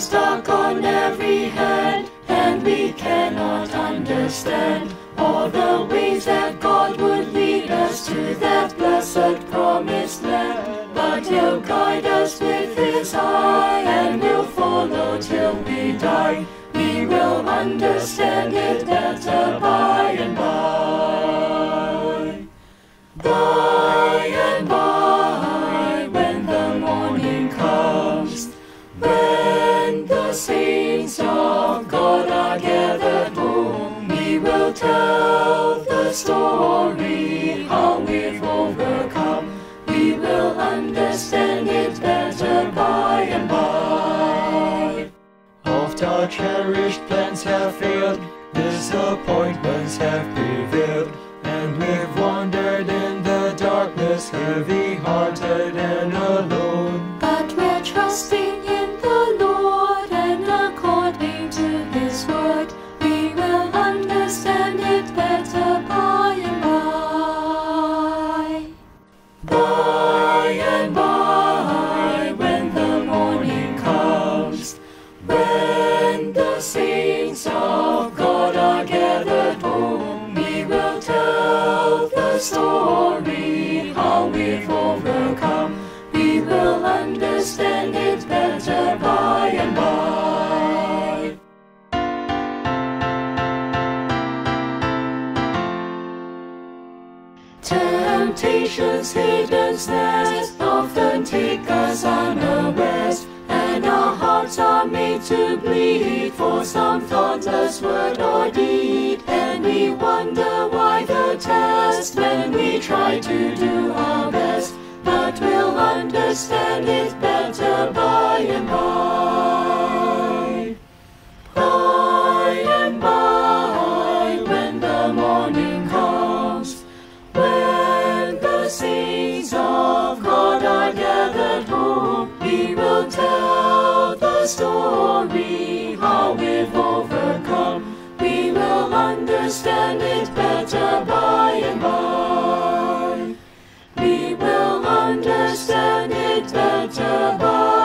Stuck dark on every hand, and we cannot understand all the ways that God would lead us to that blessed promised land. But He'll guide us with His eye, and we'll follow till we die. We will understand it better by and by. By tell the story how we've overcome. We will understand it better by and by. Oft our cherished plans have failed, disappointments have prevailed, and we've wandered in the darkness, heavy hearted and alone. passion's hidden that often take us unawares, and our hearts are made to bleed for some thoughtless word or deed, and we wonder why the test when we try to do our best, but we'll understand it better by and by. story, how we've overcome. We will understand it better by and by. We will understand it better by.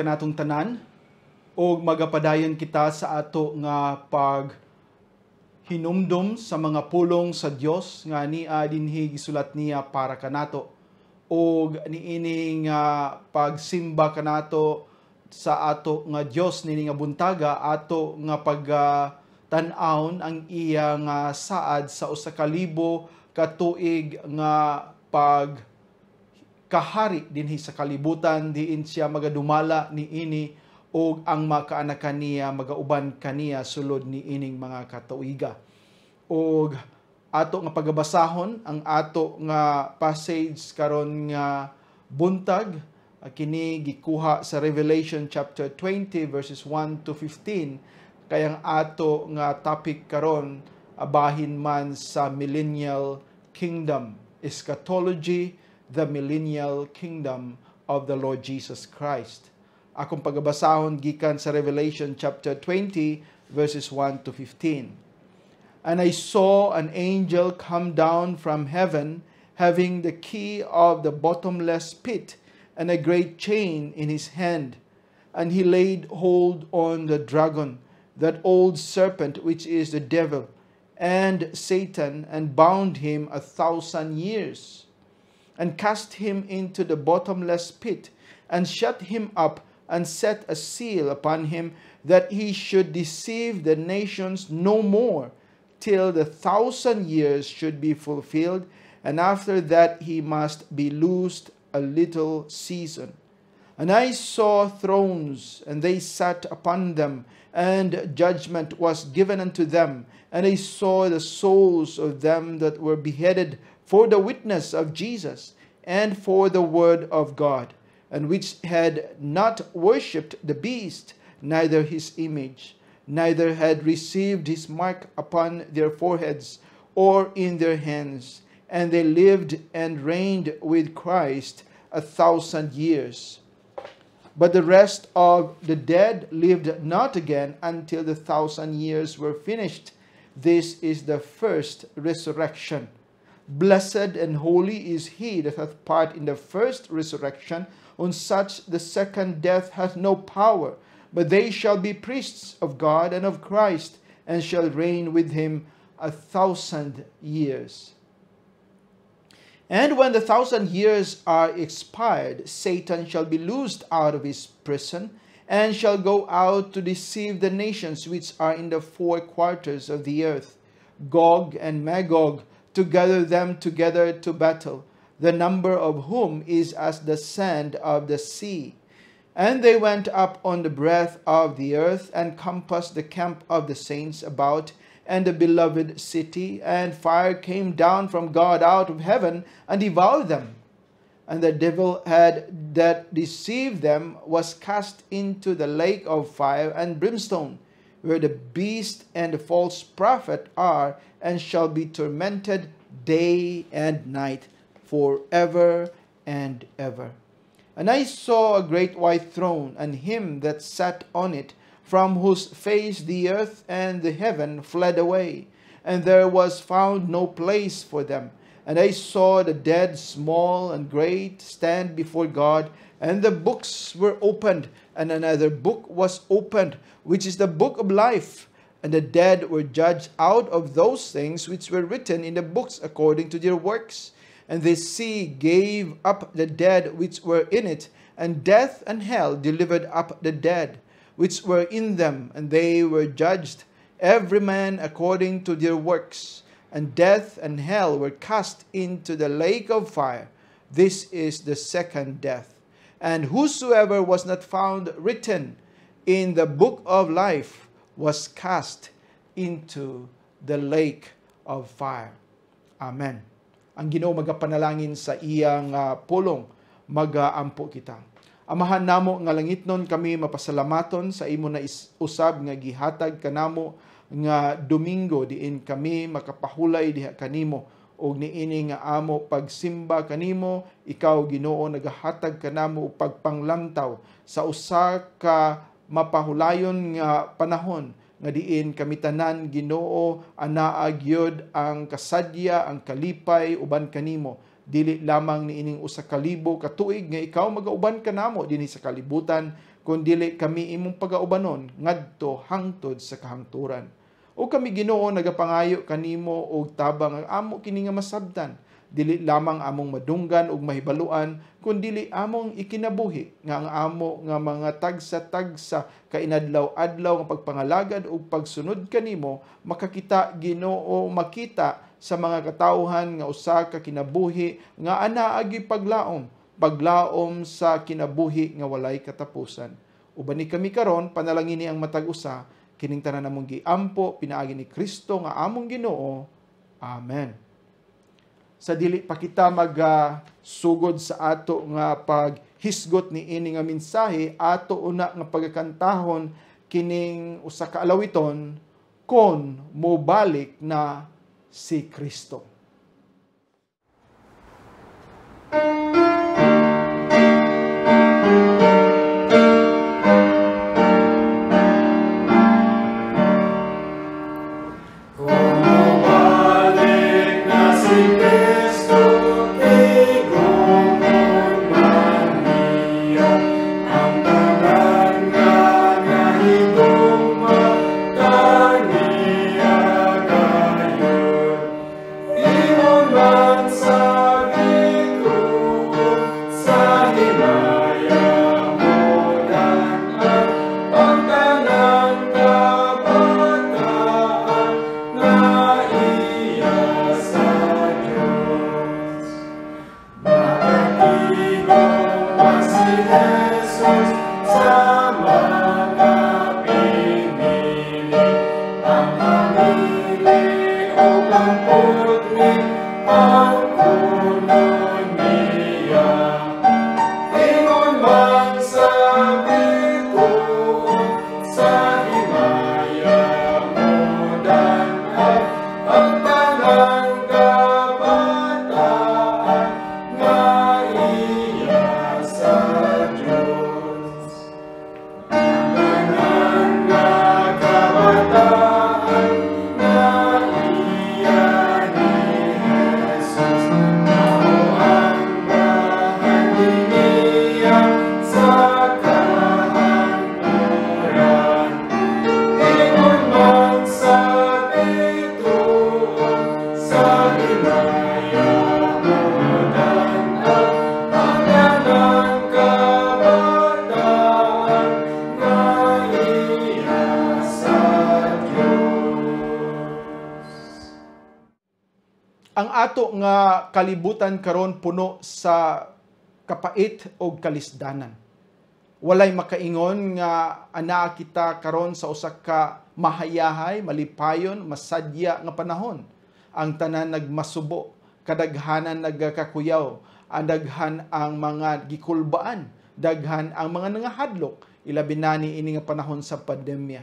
kanatong tanan o magapadayon kita sa ato nga pag hinumdum sa mga pulong sa Dios nga ni dinhi gisulat niya para kanato o niini nga uh, pagsimba kanato sa ato nga Dios nini nga buntaga ato nga pag uh, tan-aon ang iyang nga saad sa usa ka libo ka tuig nga pag kahari dinhi sa kalibutan diin siya magadumala ni ini ug ang makaanak kaniya magauban kaniya sulod ni ining mga katuiga ug ato nga pagabasahon ang ato nga passage karon nga buntag kini gikuha sa Revelation chapter 20 verses 1 to 15 kay ang ato nga topic karon abahin man sa millennial kingdom eschatology the millennial kingdom of the Lord Jesus Christ. Akong pagabasahon gikan sa Revelation chapter 20 verses 1 to 15. And I saw an angel come down from heaven having the key of the bottomless pit and a great chain in his hand. And he laid hold on the dragon, that old serpent which is the devil, and Satan, and bound him a thousand years and cast him into the bottomless pit, and shut him up, and set a seal upon him, that he should deceive the nations no more, till the thousand years should be fulfilled, and after that he must be loosed a little season. And I saw thrones, and they sat upon them, and judgment was given unto them. And I saw the souls of them that were beheaded for the witness of Jesus and for the word of God, and which had not worshipped the beast, neither his image, neither had received his mark upon their foreheads or in their hands, and they lived and reigned with Christ a thousand years. But the rest of the dead lived not again until the thousand years were finished. This is the first resurrection. Blessed and holy is he that hath part in the first resurrection. On such the second death hath no power, but they shall be priests of God and of Christ, and shall reign with him a thousand years. And when the thousand years are expired, Satan shall be loosed out of his prison, and shall go out to deceive the nations which are in the four quarters of the earth, Gog and Magog to gather them together to battle, the number of whom is as the sand of the sea. And they went up on the breadth of the earth and compassed the camp of the saints about and the beloved city, and fire came down from God out of heaven and devoured them. And the devil had that deceived them was cast into the lake of fire and brimstone where the beast and the false prophet are, and shall be tormented day and night forever and ever. And I saw a great white throne, and him that sat on it, from whose face the earth and the heaven fled away, and there was found no place for them. And I saw the dead, small and great, stand before God, and the books were opened, and another book was opened, which is the book of life. And the dead were judged out of those things which were written in the books according to their works. And the sea gave up the dead which were in it, and death and hell delivered up the dead which were in them, and they were judged, every man according to their works. And death and hell were cast into the lake of fire. This is the second death. and whosoever was not found written in the book of life was cast into the lake of fire. Amen. Ang Ginoo magapanalangin sa iyang uh, pulong, magaampo kita. Amahan namo nga langitnon kami mapasalamaton sa imo na usab nga gihatag kanamo nga Domingo diin kami makapahulay diha kanimo og niini nga amo pagsimba kanimo ikaw Ginoo nagahatag kanamo og pagpanglantaw sa usa ka mapahulayon nga panahon nga diin kami tanan Ginoo anaa gyud ang kasadya ang kalipay uban kanimo dili lamang niining usa ka libo ka tuig nga ikaw magauban kanamo dinhi sa kalibutan kun dili kami imong pagaubanon ngadto hangtod sa kahangturan o kami Ginoo nagapangayo kanimo og tabang ang amo kini nga masabtan dili lamang among madunggan og mahibaluan kundi among ikinabuhi nga ang amo nga mga tagsa-tagsa kainadlaw-adlaw nga pagpangalagad og pagsunod kanimo makakita Ginoo makita sa mga katawhan nga usa ka kinabuhi nga ana paglaom paglaom sa kinabuhi nga walay katapusan uban ni kami karon panalangin ni ang matag usa Kining tanan namong giampo pinaagi ni Kristo nga among Ginoo. Amen. Sa dili pa kita magsugod uh, sa ato nga paghisgot ni ini nga mensahe, ato una nga pagkantahon kining usa ka alawiton kon mobalik na si Kristo. Thank you. kalibutan karon puno sa kapait o kalisdanan. Walay makaingon nga ana kita karon sa usa ka mahayahay, malipayon, masadya nga panahon. Ang tanan nagmasubo, kadaghanan nagkakuyaw, ang daghan ang mga gikulbaan, daghan ang mga nangahadlok, ilabi na ni ini nga panahon sa pandemya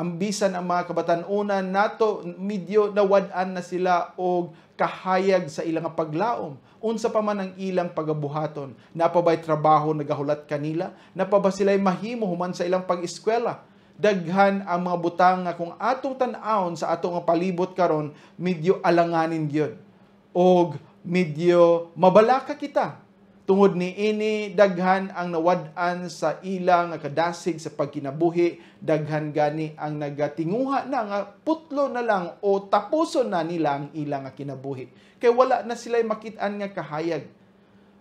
ang bisan ang mga kabataan una nato medyo nawadaan na sila og kahayag sa ilang paglaom unsa pa man ang ilang pagabuhaton napabay trabaho nagahulat kanila napaba sila'y mahimo human sa ilang pag-eskwela daghan ang mga butang nga kung atong tan-awon sa atong palibot karon medyo alanganin gyud og medyo mabalaka kita tungod ini daghan ang nawad-an sa ila nga kadasig sa pagkinabuhi daghan gani ang nagatinguha na nga putlo na lang o tapuson na nila ang ila nga kinabuhi kay wala na sila makit-an nga kahayag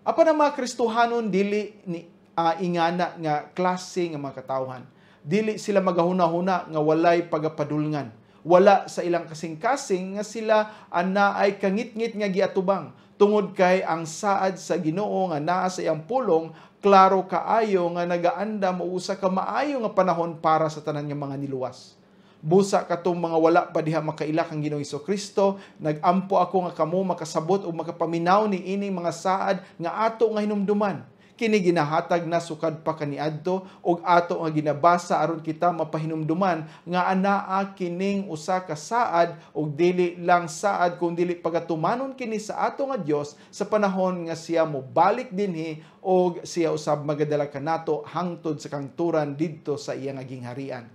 apa na mga Kristohanon dili ni uh, ingana nga klase nga mga katawhan dili sila magahuna-huna nga walay pagapadulngan wala sa ilang kasing-kasing nga sila ana ay kangit-ngit nga giatubang tungod kay ang saad sa Ginoo nga naa sa iyang pulong klaro kaayo nga nagaanda mo usa ka maayo nga panahon para sa tanan nga mga niluwas busa ka katong mga wala pa diha makaila kang Ginoo Hesus Kristo nagampo ako nga kamo makasabot o makapaminaw ni ining mga saad nga ato nga hinumduman kini ginahatag na sukad pa kaniadto og ato nga ginabasa aron kita mapahinumduman nga anaa kining usa ka saad og dili lang saad kun dili pagatumanon kini sa ato nga Dios sa panahon nga siya mobalik dinhi og siya usab magadala kanato hangtod sa kangturan didto sa iya nga gingharian.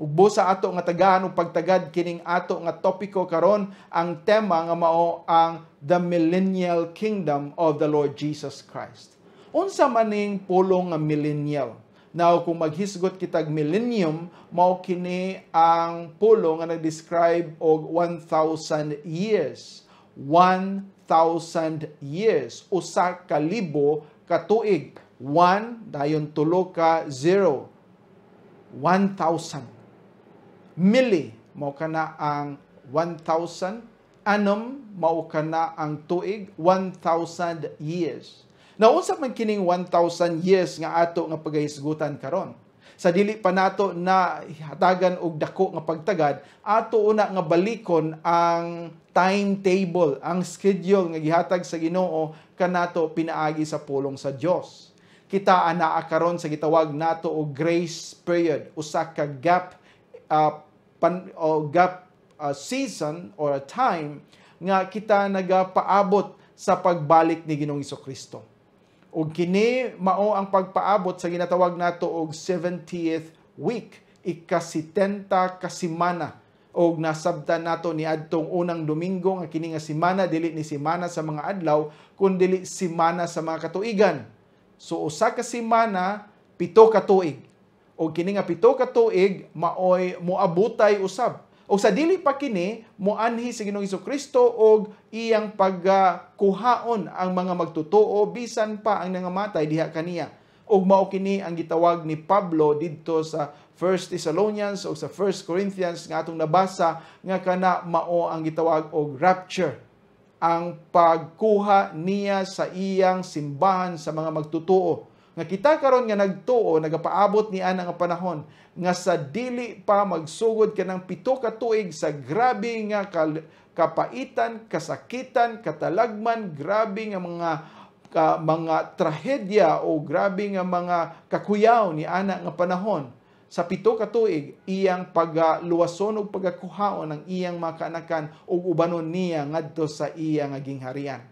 Ugbo sa ato nga tagaan ug pagtagad kining ato nga topiko karon ang tema nga mao ang the millennial kingdom of the Lord Jesus Christ unsa maning pulo nga millennial. Now, kung maghisgot kitag millennium, mao kini ang pulo nga nag-describe og 1,000 years. 1,000 years. Usa ka libo ka tuig. 1 dayon tulo ka 0. 1,000. Mili mao kana ang 1,000. Anom mao kana ang tuig 1,000 years na Naunsa man kining 1,000 years nga ato nga pagahisgutan karon. Sa dili pa nato na hatagan og dako nga pagtagad, ato una nga balikon ang timetable, ang schedule nga gihatag sa Ginoo kanato pinaagi sa pulong sa Dios. Kita ana karon sa gitawag nato og grace period, usa ka gap uh, pan, o gap uh, season or a time nga kita nagapaabot sa pagbalik ni Ginoong Kristo ug kini mao ang pagpaabot sa ginatawag nato og 70th week ikasitenta ka semana og nasabtan nato ni adtong unang Domingo nga kini nga semana dili ni semana sa mga adlaw kun dili semana sa mga katuigan. So usa ka semana pito ka tuig. Og kini nga pito ka tuig maoy moabutay usab o sa dili pa kini mo anhi sa Ginoong Kristo og iyang pagkuhaon ang mga magtotoo bisan pa ang nangamatay diha kaniya og mao kini ang gitawag ni Pablo didto sa 1 Thessalonians o sa 1 Corinthians nga atong nabasa nga kana mao ang gitawag og rapture ang pagkuha niya sa iyang simbahan sa mga magtotoo nga kita karon nga nagtuo, nagapaabot ni ana nga panahon nga sa dili pa magsugod kanang pito ka tuig sa grabe nga kal- kapaitan, kasakitan, katalagman, grabe nga mga ka, mga trahedya o grabe nga mga kakuyaw ni ana nga panahon sa pito ka tuig iyang pagluwason og pagakuhaon ang iyang mga kaanakan ug ubanon niya ngadto sa iyang nga gingharian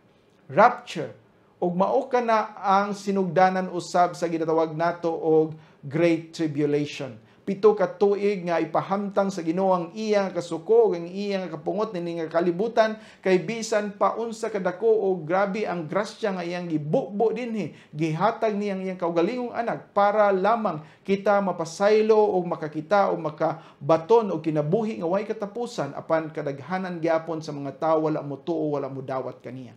rapture ug mao kana ang sinugdanan usab sa ginatawag nato og Great Tribulation. Pito ka tuig nga ipahamtang sa Ginoo ang iya nga kasuko ang iya nga kapungot nini nga kalibutan kay bisan pa unsa kadako og grabe ang grasya nga iyang gibukbo dinhi gihatag niya ang iyang kaugalingong anak para lamang kita mapasaylo o makakita o makabaton o kinabuhi nga way katapusan apan kadaghanan gyapon sa mga tawo wala mo tuo wala mo dawat kaniya.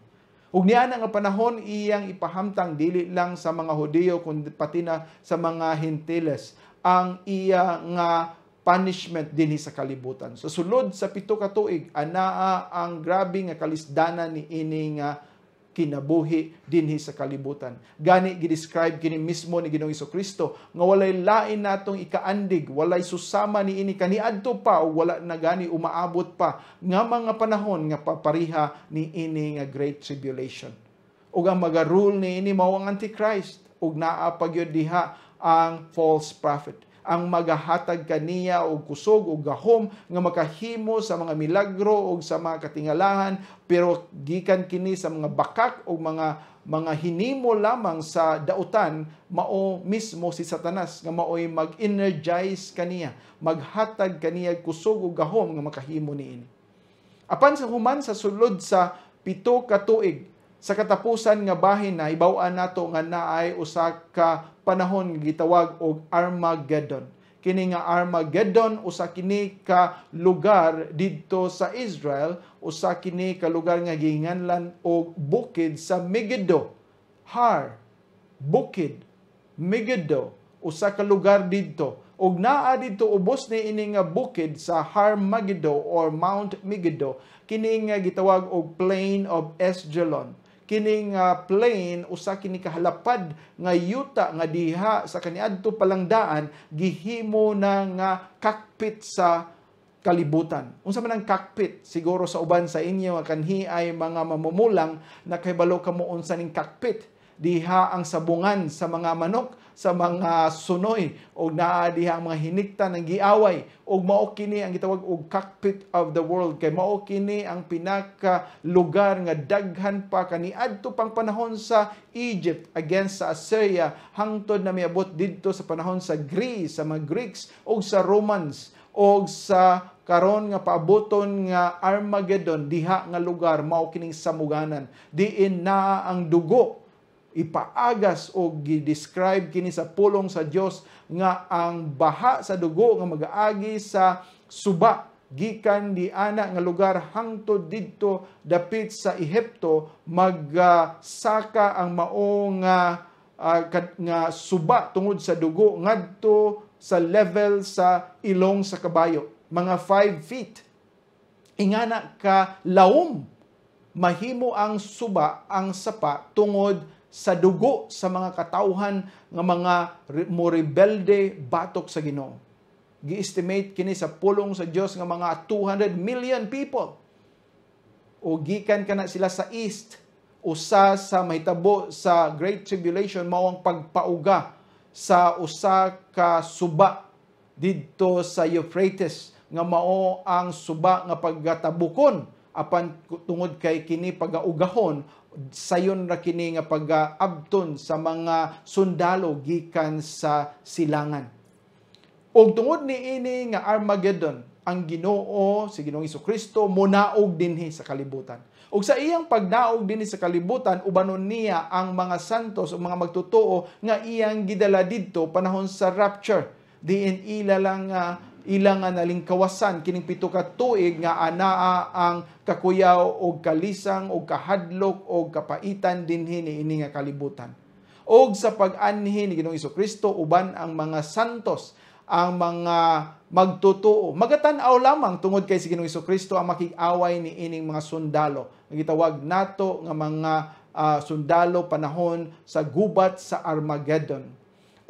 Ug niana nga panahon iyang ipahamtang dili lang sa mga Hudiyo kundi pati na sa mga Hintiles ang iya nga punishment dinhi sa kalibutan. Sa sulod sa pito ka tuig anaa ang grabe nga kalisdanan ni ini nga kinabuhi dinhi sa kalibutan. Gani gidescribe kini mismo ni Ginoong Kristo nga walay lain natong ikaandig, walay susama ni ini kaniadto pa o wala na gani umaabot pa nga mga panahon nga papariha ni ini nga great tribulation. Ug ang maga-rule ni ini mao ang antichrist ug naa pagyod diha ang false prophet ang magahatag kaniya og kusog og gahom nga makahimo sa mga milagro og sa mga katingalahan pero gikan kini sa mga bakak o mga mga hinimo lamang sa dautan mao mismo si Satanas nga maoy mag-energize kaniya, maghatag kaniya kusog ug gahom nga makahimo niini. Apan sa human sa sulod sa pito ka tuig sa katapusan nga bahin na hibaw-an nato nga naay usa ka panahon gitawag og Armageddon. Kini nga Armageddon usa kini ka lugar didto sa Israel, usa kini ka lugar nga ginganlan og bukid sa Megiddo. Har, bukid, Megiddo, usa ka lugar didto og naa didto ubos ni ini nga bukid sa Har Megiddo or Mount Megiddo kini nga gitawag og Plain of Esgelon kining uh, plane usa kini kahalapad nga yuta nga diha sa kaniadto palang daan gihimo na nga cockpit sa kalibutan. Unsa man ang cockpit? Siguro sa uban sa inyo kanhi ay mga mamumulang nakahibalo kamo unsa ning cockpit diha ang sabungan sa mga manok sa mga sunoy o naadiha mga hinikta ng giaway o mao kini ang gitawag og cockpit of the world kay mao kini ang pinaka lugar nga daghan pa kani adto pang panahon sa Egypt against sa Assyria hangtod na miabot didto sa panahon sa Greece sa mga Greeks o sa Romans o sa karon nga paaboton nga Armageddon diha nga lugar mao kining samuganan diin naa ang dugo ipaagas o gidescribe kini sa pulong sa Dios nga ang baha sa dugo nga mag-aagi sa suba gikan di ana nga lugar hangtod didto dapit sa Ehipto magsaka ang mao nga uh, nga suba tungod sa dugo ngadto sa level sa ilong sa kabayo mga 5 feet ingana ka laom mahimo ang suba ang sapa tungod sa dugo sa mga katauhan nga mga morebelde batok sa Ginoo. Gi-estimate kini sa pulong sa Dios nga mga 200 million people. O gikan kana sila sa east usa sa mahitabo sa great tribulation mao ang pagpauga sa usa ka suba didto sa Euphrates nga mao ang suba nga pagtabukon apan tungod kay kini pagaugahon sayon ra kini nga pag-abton sa mga sundalo gikan sa silangan. Og tungod ni ini nga Armageddon, ang Ginoo si Ginoong Kristo munaog dinhi sa kalibutan. Og sa iyang pagnaog dinhi sa kalibutan ubanon niya ang mga santos o mga magtotoo nga iyang gidala didto panahon sa rapture diin ila lang uh, ilang analing kawasan kining pito ka tuig nga anaa ang kakuyaw og kalisang og kahadlok og kapaitan dinhi niini nga kalibutan. Og sa pag-anhi ni Ginoong Kristo uban ang mga santos ang mga magtotoo. Magatan-aw lamang tungod kay si Ginoong Kristo ang makig-away ni ining mga sundalo. Nagitawag nato nga mga uh, sundalo panahon sa gubat sa Armageddon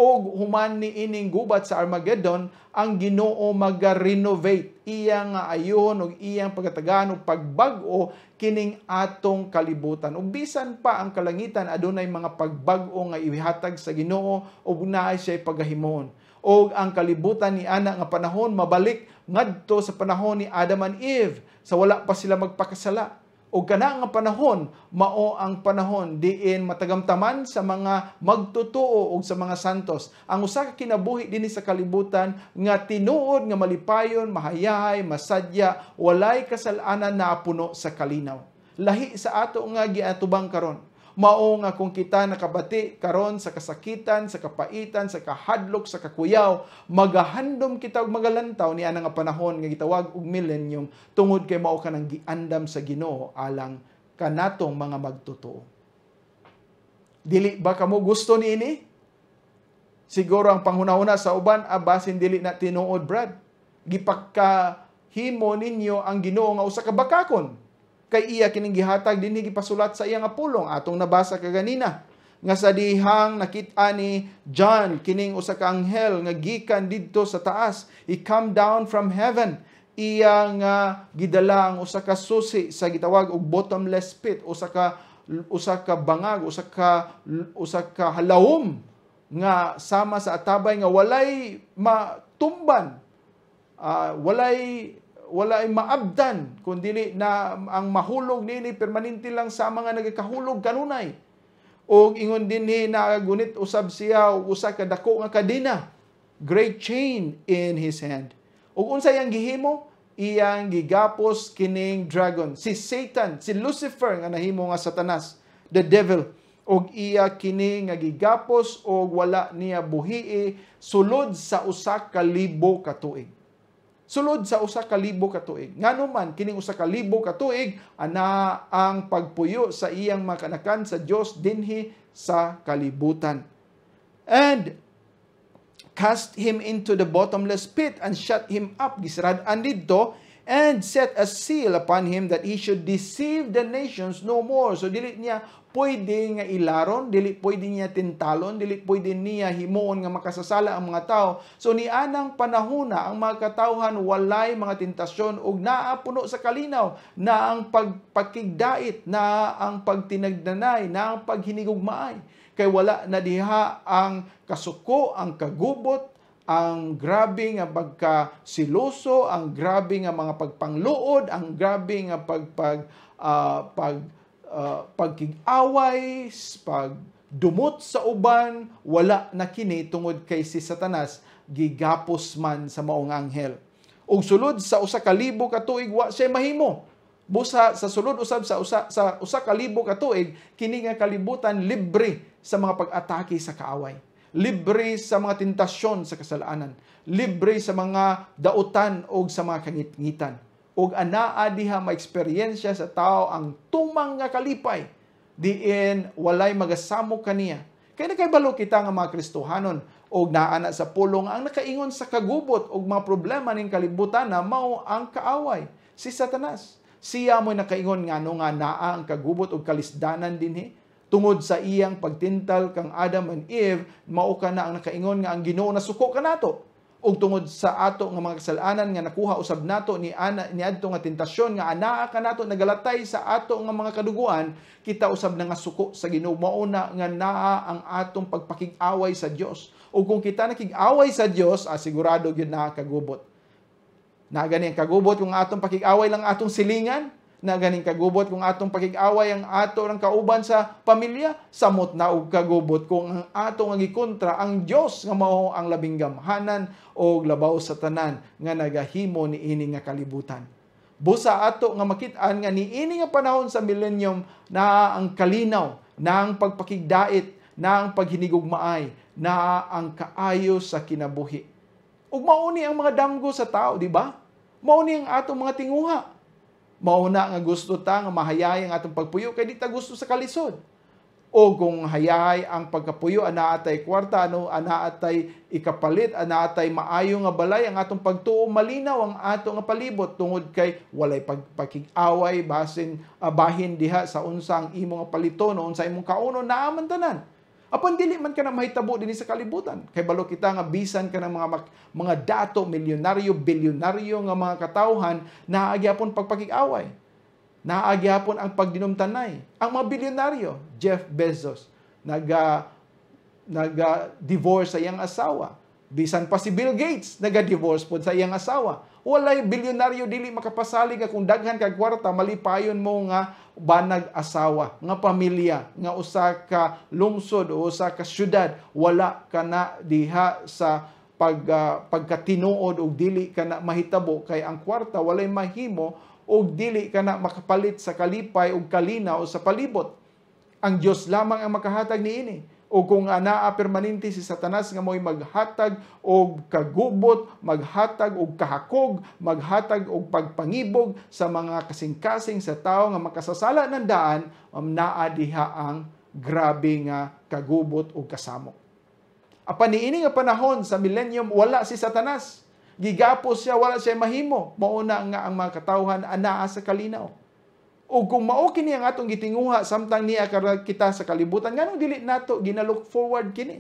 og human ni ining gubat sa Armageddon ang Ginoo maga-renovate iya nga ayon og iyang pagatagan og pagbag-o kining atong kalibutan ug bisan pa ang kalangitan adunay mga pagbag-o nga ihatag sa Ginoo ug naay siya pagahimon og ang kalibutan ni ana nga panahon mabalik ngadto sa panahon ni Adam and Eve sa wala pa sila magpakasala o kana nga panahon mao ang panahon diin matagamtaman sa mga magtotoo og sa mga santos ang usa ka kinabuhi dinhi sa kalibutan nga tinuod nga malipayon mahayahay masadya walay kasalanan na puno sa kalinaw lahi sa ato nga giatubang karon mao nga kung kita nakabati karon sa kasakitan, sa kapaitan, sa kahadlok, sa kakuyaw, magahandom kita og magalantaw ni anang panahon nga gitawag og millennium tungod kay mao ka nang giandam sa Ginoo alang kanatong mga magtotoo. Dili ba kamo gusto ni ini? Siguro ang panghunahuna sa uban abasin dili na tinuod brad. Gipakka himo ninyo ang Ginoo nga usa ka bakakon kay iya kining gihatag dinhi gipasulat sa iya nga pulong atong nabasa kaganina nga sa dihang nakita ni John kining usa ka anghel nga gikan didto sa taas he come down from heaven iya nga gidala ang usa ka susi sa gitawag og bottomless pit usa ka usa ka bangag usa ka usa ka halawom nga sama sa atabay nga walay matumban uh, walay wala ay maabdan kundi na ang mahulog nini permanente lang sa mga nagakahulog kanunay o ingon din ni gunit usab siya usa ka dako nga kadena great chain in his hand ug unsay ang gihimo iyang gigapos kining dragon si Satan si Lucifer nga nahimo nga Satanas the devil og iya kini nga gigapos og wala niya buhi sulod sa usa ka libo ka tuig sulod sa usa ka libo ka tuig. man kining usa ka libo ka tuig ana ang pagpuyo sa iyang mga sa Dios dinhi sa kalibutan. And cast him into the bottomless pit and shut him up gisrad-an didto and set a seal upon him that he should deceive the nations no more. So dili niya pwede nga ilaron, dili pwede niya tintalon, dili pwede niya himuon nga makasasala ang mga tao. So ni anang panahuna ang mga katawhan walay mga tintasyon ug naa puno sa kalinaw na ang pagpakigdait, na ang pagtinagdanay, na ang paghinigugmaay. Kay wala na diha ang kasuko, ang kagubot, ang grabe nga pagka siloso, ang grabe nga mga pagpangluod, ang grabe nga pagpag uh, pag uh, ah, pagkig-away, pag dumot sa uban, wala na kini tungod kay si Satanas gigapos man sa maong anghel. Ug sulod sa usa ka libo ka tuig wa siya mahimo. Busa sa sulod usab sa usa sa usa ka libo ka tuig kini nga kalibutan libre sa mga pag-atake sa kaaway. Libre sa mga tintasyon sa kasalanan, libre sa mga dautan o sa mga kangitngitan ug anaa diha maeksperyensya sa tao ang tumang nga kalipay diin walay magasamo kaniya kay nakaibalo kita nga mga Kristohanon og naana sa pulong ang nakaingon sa kagubot og mga problema ning kalibutan na mao ang kaaway si Satanas siya mo nakaingon nga no nga naa ang kagubot og kalisdanan dinhi tungod sa iyang pagtintal kang Adam and Eve mao ka na ang nakaingon nga ang Ginoo nasuko kanato ug tungod sa ato nga mga kasalanan nga nakuha usab nato ni ana ni adto nga tentasyon nga anaa kanato nagalatay sa ato nga mga kaduguan kita usab na nga suko sa Ginoo mao na nga naa ang atong pagpakig-away sa Dios ug kung kita nakig-away sa Dios asigurado gyud na kagubot na gani ang kagubot kung atong pakig-away lang atong silingan na ganing kagubot kung atong pakig-away ang ato ng kauban sa pamilya samot na og kagubot kung ang atong nga gikontra ang Dios nga mao ang labing gamhanan o labaw sa tanan nga nagahimo ni ini nga kalibutan busa ato nga makit-an nga ini nga panahon sa millennium na ang kalinaw na ang pagpakigdait na ang paghinigugmaay na ang kaayo sa kinabuhi ug mauni ang mga damgo sa tao di ba mao ni ang atong mga tinguha Mauna nga gusto ta nga mahayay ang atong pagpuyo kay di ta gusto sa kalisod. O kung hayay ang pagkapuyo ana atay kwarta ano ana atay ikapalit ana atay maayo nga balay ang atong pagtuo malinaw ang ato nga palibot tungod kay walay pagpakig-away basin uh, bahin diha sa unsang imong paliton o unsa imong kauno naaman tanan Apan dili man ka na mahitabo din sa kalibutan. Kay balo kita nga bisan ka ng mga mga dato, milyonaryo, bilyonaryo nga mga katawhan na agyapon pagpakig-away. Naagyapon ang pagdinumtanay. Ang mga bilyonaryo, Jeff Bezos, naga naga-divorce sa iyang asawa. Bisan pa si Bill Gates, naga-divorce po sa iyang asawa walay bilyonaryo dili makapasali nga kung daghan kag kwarta malipayon mo nga banag asawa nga pamilya nga usa ka lungsod o usa ka syudad wala ka na diha sa pag uh, pagkatinuod og dili ka na mahitabo kay ang kwarta walay mahimo og dili ka na makapalit sa kalipay og kalinaw sa palibot ang Dios lamang ang makahatag niini o kung anaa permanente si Satanas nga mo'y maghatag og kagubot, maghatag og kahakog, maghatag og pagpangibog sa mga kasing-kasing sa tao nga makasasala ng daan, naa diha ang grabe nga kagubot o kasamok. Apan niini nga panahon sa millennium wala si Satanas. Gigapos siya, wala siya mahimo. Mauna nga ang mga katawhan anaa sa kalinaw o kung mao kini ang atong gitinguha samtang niya kita sa kalibutan nganong dili nato ginalook forward kini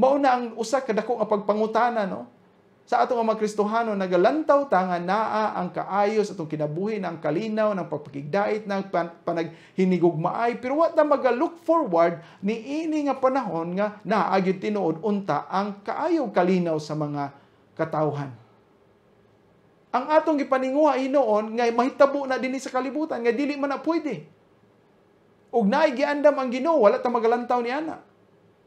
mao na ang usa kadako nga pagpangutana no sa atong mga Kristohano nagalantaw ta nga naa ang kaayos atong kinabuhi ng kalinaw ng pagpakigdait ng pan, panaghinigugmaay pero wa ta magalook forward ni ini nga panahon nga naa gyud tinuod unta ang kaayo kalinaw sa mga katawhan ang atong gipaninguha inoon nga mahitabo na dinhi sa kalibutan nga dili man na pwede. Ug naay giandam ang Ginoo wala ta magalantaw ni ana.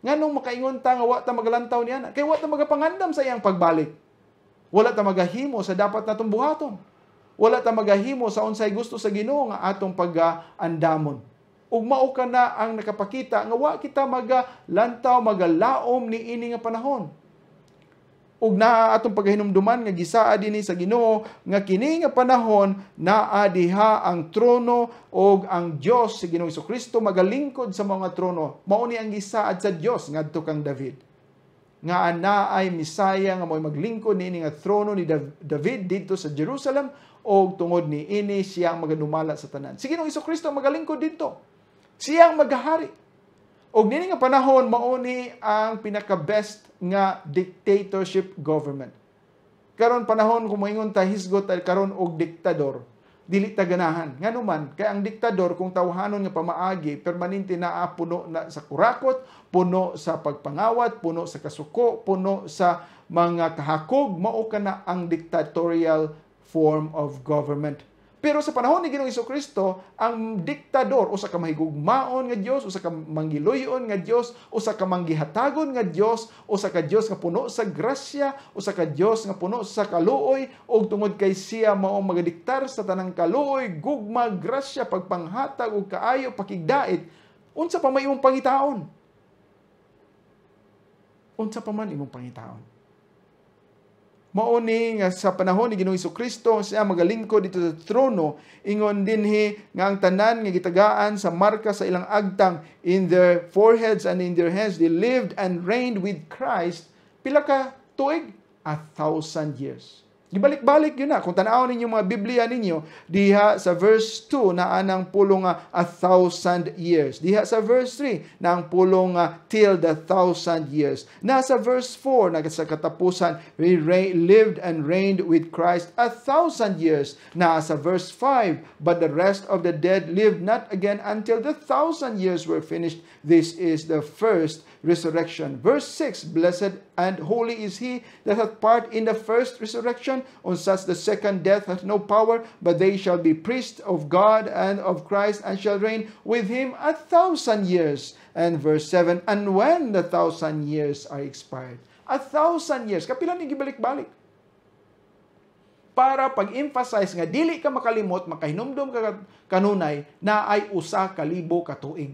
Nganong makaingon ta nga wa ta magalantaw ni ana? Kay wa ta magapangandam sa iyang pagbalik. Wala ta magahimo sa dapat natong buhaton. Wala ta magahimo sa unsay gusto sa Ginoo nga atong pag-andamon. Ug mao ka na ang nakapakita nga wa kita magalantaw magalaom ni ini nga panahon ug naa atong paghahinumduman nga gisaa dinhi sa Ginoo nga kini nga panahon naa diha ang trono ug ang Dios si Ginoo Kristo magalingkod sa mga trono. Mao ni ang gisaad sa Dios ngadto kang David nga anaay misaya nga mo'y maglingkod niini nga trono ni David didto sa Jerusalem og tungod ni ini siyang maganumala sa tanan. Sige nung Iso Kristo magalingkod didto. Siyang maghari. Og nini nga panahon mao ni ang pinaka best nga dictatorship government. Karon panahon kumoingon ta hisgot karon og diktador dili ta ganahan. Nganuman kay ang diktador kung tawhanon nga pamaagi permanente na puno na sa kurakot, puno sa pagpangawat, puno sa kasuko, puno sa mga kahakog mao kana ang dictatorial form of government. Pero sa panahon ni Ginoong Kristo, ang diktador o sa kamahigugmaon nga Dios, o sa kamanggiluyon nga Dios, o sa kamanggihatagon nga Dios, o sa ka Dios nga puno sa grasya, o sa ka Dios nga puno sa kaluoy, og tungod kay siya mao magadiktar sa tanang kaluoy, gugma, grasya, pagpanghatag og kaayo pakigdait, unsa pa may imong pangitaon? Unsa pa man imong pangitaon? mao ni sa panahon ni Ginoong Kristo siya magalingkod dito sa trono ingon dinhi nga ang tanan nga gitagaan sa marka sa ilang agtang in their foreheads and in their hands they lived and reigned with Christ pila ka tuig a thousand years Gibalik-balik yun na. Kung tanawin ninyo mga Biblia ninyo, diha sa verse 2 na anang pulong ah, a thousand years. Diha sa verse 3 na ang pulong ah, till the thousand years. Na sa verse 4 na sa katapusan, we reign, lived and reigned with Christ a thousand years. sa verse 5, but the rest of the dead lived not again until the thousand years were finished. This is the first resurrection. Verse 6, Blessed and holy is he that hath part in the first resurrection. On such the second death hath no power, but they shall be priests of God and of Christ, and shall reign with him a thousand years. And verse 7, And when the thousand years are expired, a thousand years, kapilan ni gibalik-balik. Para pag-emphasize nga, dili ka makalimot, makahinumdum ka kanunay, na ay usa kalibo tuig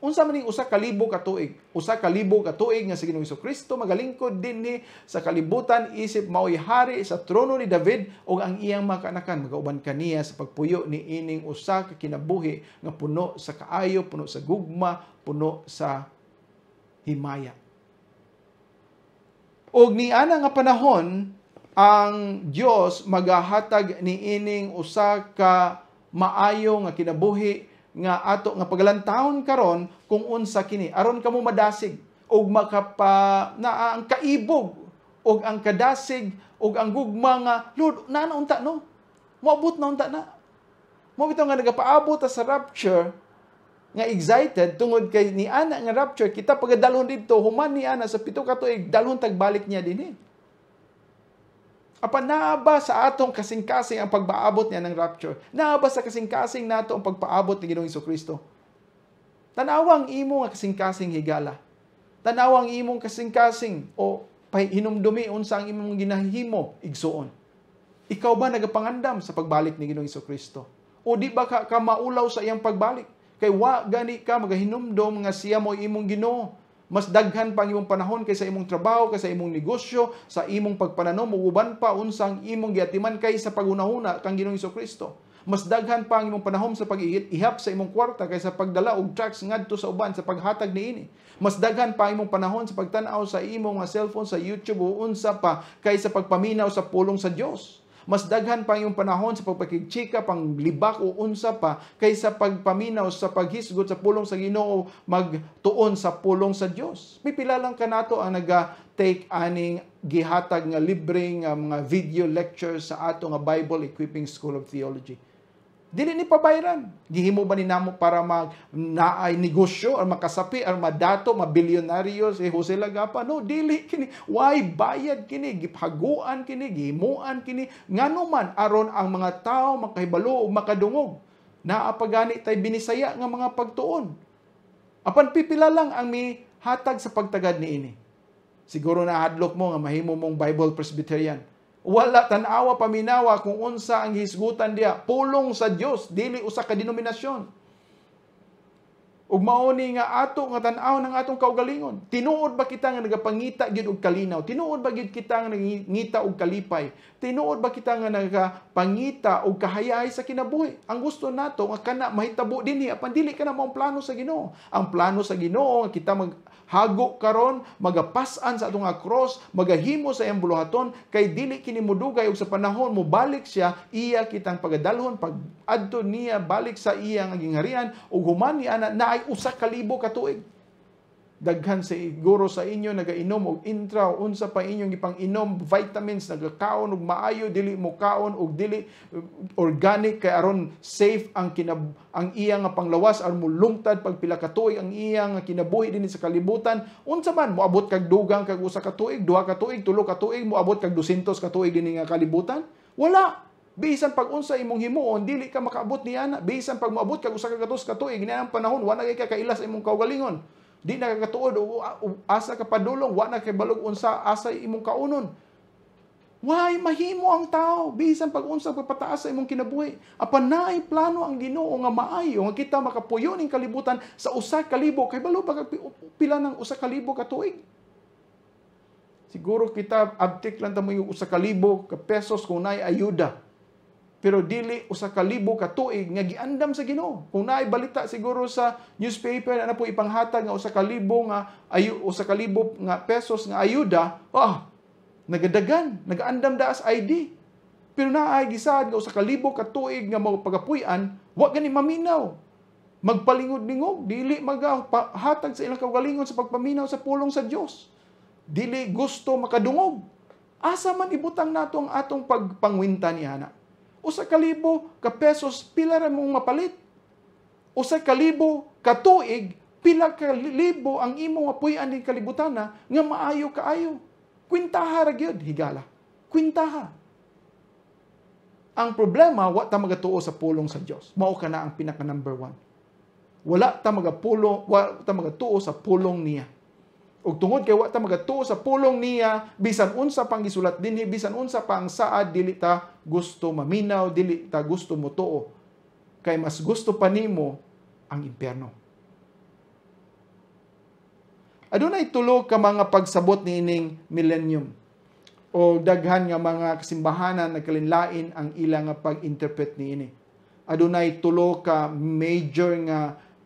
unsa man ni usa ka libo ka tuig usa ka libo ka tuig nga si Ginoong Kristo magalingkod dinhi sa kalibutan isip mao'y hari sa trono ni David ug ang iyang mga kanakan magauban kaniya sa pagpuyo ni ining usa ka kinabuhi nga puno sa kaayo puno sa gugma puno sa himaya og ni ana nga panahon ang Dios magahatag ni ining usa ka maayo nga kinabuhi nga ato nga pagalantaon karon kung unsa kini aron kamo madasig og makapa na ah, ang kaibog og ang kadasig og ang gugma nga Lord na unta no moabot na unta na mo bitaw nga nagapaabot sa rapture nga excited tungod kay ni ana nga rapture kita pagadalhon didto human ni ana sa pito ka tuig dalhon tag balik niya dinhi eh. Apan naaba sa atong kasing-kasing ang pagpaabot niya ng rapture. Naaba sa kasing-kasing nato ang pagpaabot ni Ginoong Kristo. Tanawang imo nga kasing-kasing higala. Tanawang imong kasing-kasing o hinumdumi unsa ang imong ginahimo igsuon. Ikaw ba nagapangandam sa pagbalik ni Ginoong Kristo? O di ba ka, ka maulaw sa iyang pagbalik? Kay wa gani ka magahinumdom nga siya mo imong Ginoo mas daghan pang imong panahon kaysa imong trabaho, kaysa imong negosyo, sa imong pagpananom, uban pa unsang imong giatiman kay sa pagunahuna kang Ginoong Kristo. Mas daghan pa ang imong panahon sa pag-ihap sa imong kwarta kaysa pagdala og tracks ngadto sa uban sa paghatag niini. Mas daghan pa ang imong panahon sa pagtan-aw sa imong nga cellphone sa YouTube o unsa pa kaysa pagpaminaw sa pulong sa Dios mas daghan pa yung panahon sa pagpakigsika, panglibak o unsa pa, kaysa pagpaminaw sa paghisgot sa pulong sa ginoo, magtuon sa pulong sa Diyos. Pipila lang ka nato ang naga-take aning gihatag nga libreng mga video lectures sa ato nga Bible Equipping School of Theology. Dili ni pabayaran. Gihimo ba ni namo para mag naay negosyo or makasapi or madato mabilyonaryo si Jose Lagapa? No, dili kini. Why bayad kini? Giphaguan kini, gihimuan kini. Ngano man aron ang mga tao makahibalo o makadungog. Naapagani tay binisaya nga mga pagtuon. Apan pipila lang ang mi hatag sa pagtagad ni ini. Siguro na hadlok mo nga mahimo mong Bible Presbyterian wala tanawa paminawa kung unsa ang hisgutan diya pulong sa Dios dili usa ka denominasyon ug mao ni nga ato nga tan-aw ng atong kaugalingon tinuod ba kita nga nagapangita gyud og kalinaw tinuod ba gyud kita nga nangita og kalipay tinuod ba kita nga nagapangita og kahayahay sa kinabuhi ang gusto nato nga kana mahitabo dinhi apan dili kana mao plano sa Ginoo ang plano sa Ginoo nga kita mag hago karon magapasan sa atong cross magahimo sa iyang buluhaton kay dili kini mudugay og sa panahon mo balik siya iya kitang pagadalhon pag adto niya balik sa iyang gingharian ug humani ana naay usa ka libo ka tuig daghan siguro sa inyo nagainom og intra unsa pa inyong ipanginom vitamins nagakaon og maayo dili mo kaon og dili eh, organic kay aron safe ang kinab ang iya nga panglawas aron mo lungtad pag pila ka tuig ang iya nga kinabuhi dinhi sa kalibutan unsa man moabot kag dugang kag usa ka tuig duha ka tuig tulo ka tuig moabot kag 200 ka tuig dinhi nga kalibutan wala bisan pag unsa imong himuon dili ka makaabot niana bisan pag moabot kag usa ka katus ka tuig ang panahon wala kay kakailas imong kaugalingon Di na katuod, asa ka padulong, wa na kay balog unsa, asa imong kaunon. Why mahimo ang tao bisan pag unsa pagpataas sa imong kinabuhi apan naay plano ang Ginoo nga maayo nga kita makapuyo ning kalibutan sa usa ka libo kay balo pag pila nang usa ka libo ka tuig siguro kita abtik lang ta mo usa ka libo ka pesos kung naay ayuda pero dili usa ka libo ka tuig nga giandam sa Ginoo. Kung naay balita siguro sa newspaper ana po ipanghatag nga usa ka libo nga ayo usa ka libo nga pesos nga ayuda, ah, nagadagan, nagaandam da as ID. Pero naay gisad nga usa ka libo ka tuig nga mao pagapuy-an, wa gani maminaw. magpalingod ningog, dili magahatag sa ilang kaugalingon sa pagpaminaw sa pulong sa Dios. Dili gusto makadungog. Asa man ibutang nato ang atong pagpangwinta ni Hana usa ka libo ka pesos pila ra mong mapalit. Usa ka libo ka tuig pila ka libo ang imo mapuy-an ning kalibutana nga maayo kaayo. Kwintaha ra gyud higala. Kwintaha. Ang problema wa ta magatuo sa pulong sa Dios. Mao kana ang pinaka number one. Wala ta magapulo, wa ta magatuo sa pulong niya ug tungod kay wa ta magato sa pulong niya bisan unsa pang gisulat dinhi bisan unsa pang saad dili ta gusto maminaw dili ta gusto mo tuo kay mas gusto pa nimo ang impierno adunay tulo ka mga pagsabot niining millennium o daghan nga mga kasimbahanan nagkalinlain ang ilang nga pag-interpret niini adunay tulo ka major nga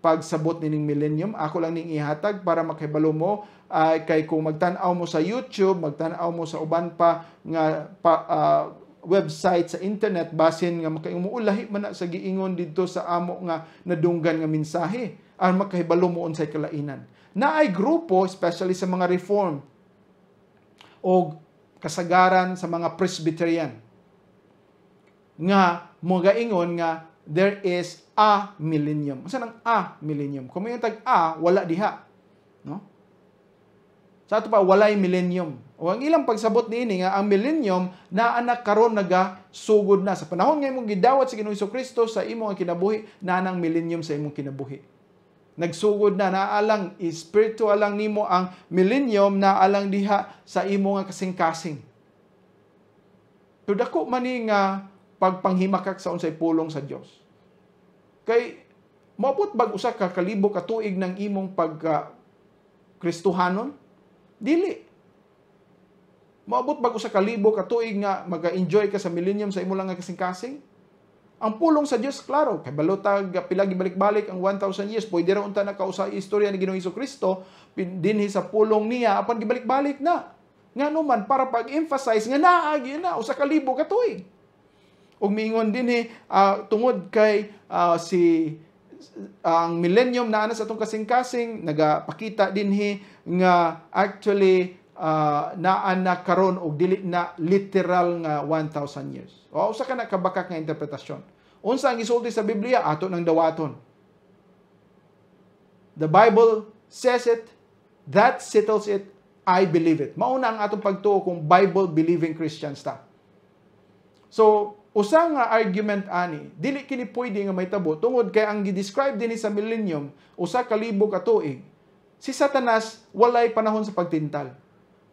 pagsabot nining millennium. Ako lang ning ihatag para makibalo mo ay uh, kay kung magtan-aw mo sa YouTube, magtan-aw mo sa uban pa nga pa, uh, website sa internet basin nga makaumuulahi man na sa giingon didto sa amo nga nadunggan nga mensahe ar makahibalo mo unsay kalainan. na ay grupo especially sa mga reform o kasagaran sa mga Presbyterian nga mga ingon nga there is a millennium. Unsa nang a millennium? Kung may tag a, wala diha. No? Sa ato pa walay millennium. O ang ilang pagsabot ni ini eh, nga ang millennium naa anak karon naga sugod na sa panahon nga imong gidawat sa Ginoo Kristo sa imong kinabuhi na nang millennium sa imong kinabuhi. Nagsugod na naalang spiritual lang nimo ang millennium na alang diha sa imo nga kasing-kasing. Pero dako man nga pagpanghimakak sa unsay pulong sa Dios. Kay maabot bag usa ka kalibo ka tuig ng imong pagka Kristohanon? Dili. Maabot bag usa ka libo ka tuig nga mag enjoy ka sa millennium sa imo lang nga kasing-kasing? Ang pulong sa Dios klaro kay balotag pila balik-balik ang 1000 years pwede ra unta na kausa istorya ni Ginoong Kristo dinhi sa pulong niya apan gibalik-balik na. Nga naman, para pag-emphasize nga naa gyud na usa ka libo ka tuig. Og miingon dinhi uh, eh, ah, tungod kay uh, si ang millennium na anas atong kasing-kasing nagapakita dinhi eh, nga actually uh, naa na karon og dili na literal nga 1000 years. O usa ka kabakak nga interpretasyon. Unsa ang isulti sa Biblia ato nang dawaton. The Bible says it, that settles it, I believe it. Mauna ang atong pagtuo kung Bible believing Christians ta. So usa nga argument ani dili kini pwede nga tabo tungod kay ang gidescribe dinhi sa millennium usa ka libo ka tuig eh. si Satanas walay panahon sa pagtintal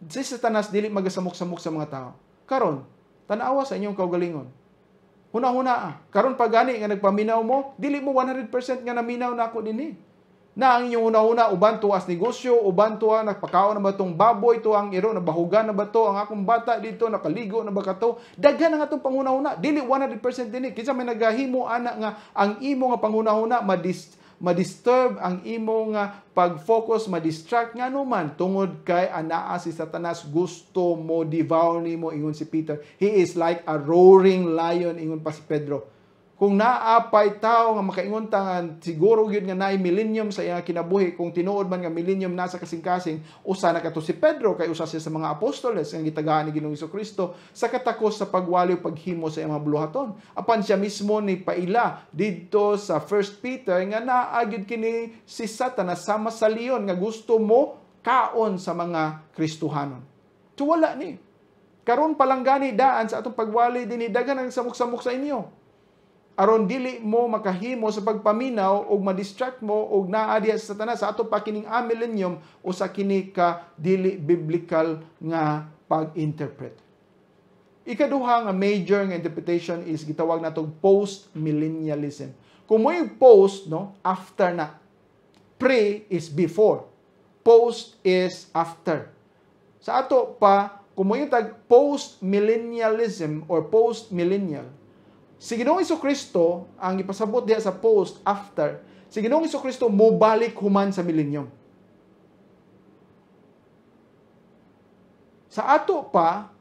si Satanas dili magasamok-samok sa mga tao karon tanawa sa inyong kaugalingon huna-huna ah. karon pagani nga nagpaminaw mo dili mo 100% nga naminaw na ako dinhi eh na ang inyong una-una, uban to as negosyo, uban to ang nagpakaon na ba itong baboy, to ang iro, nabahugan na ba to, ang akong bata dito, nakaligo na ba ka to, daghan na nga itong panguna-una, dili 100% din eh. Kinsa may nagahimo ana nga, ang imo nga panguna-una, madis, madisturb ang imo nga pag-focus, madistract nga man tungod kay anaa ah, si Satanas gusto mo devour nimo ingon si Peter. He is like a roaring lion ingon pa si Pedro kung naa pay tao nga makaingon ta nga siguro gyud nga naay millennium sa iyang kinabuhi kung tinuod man nga millennium nasa kasing-kasing usa na kato si Pedro kay usa siya sa mga apostoles nga gitagahan ni Ginoong Kristo sa katakos sa pagwali ug paghimo sa iyang mga buluhaton. Apan siya mismo ni paila didto sa 1 Peter nga naa gyud kini si Satanas sama sa leon nga gusto mo kaon sa mga Kristuhanon. So wala ni. Karon palang gani daan sa atong pagwali dinhi daghan ang samok-samok sa inyo aron dili mo makahimo sa pagpaminaw o madistract mo o naa diha sa satanas sa ato pa kining a o sa kini ka dili biblical nga pag-interpret. Ikaduha nga major nga interpretation is gitawag natog post-millennialism. Kung mo post, no, after na. Pre is before. Post is after. Sa ato pa, kung mo tag post-millennialism or post-millennial, si Ginoong Kristo ang ipasabot diha sa post after si Ginoong Kristo mobalik human sa millennium. Sa ato pa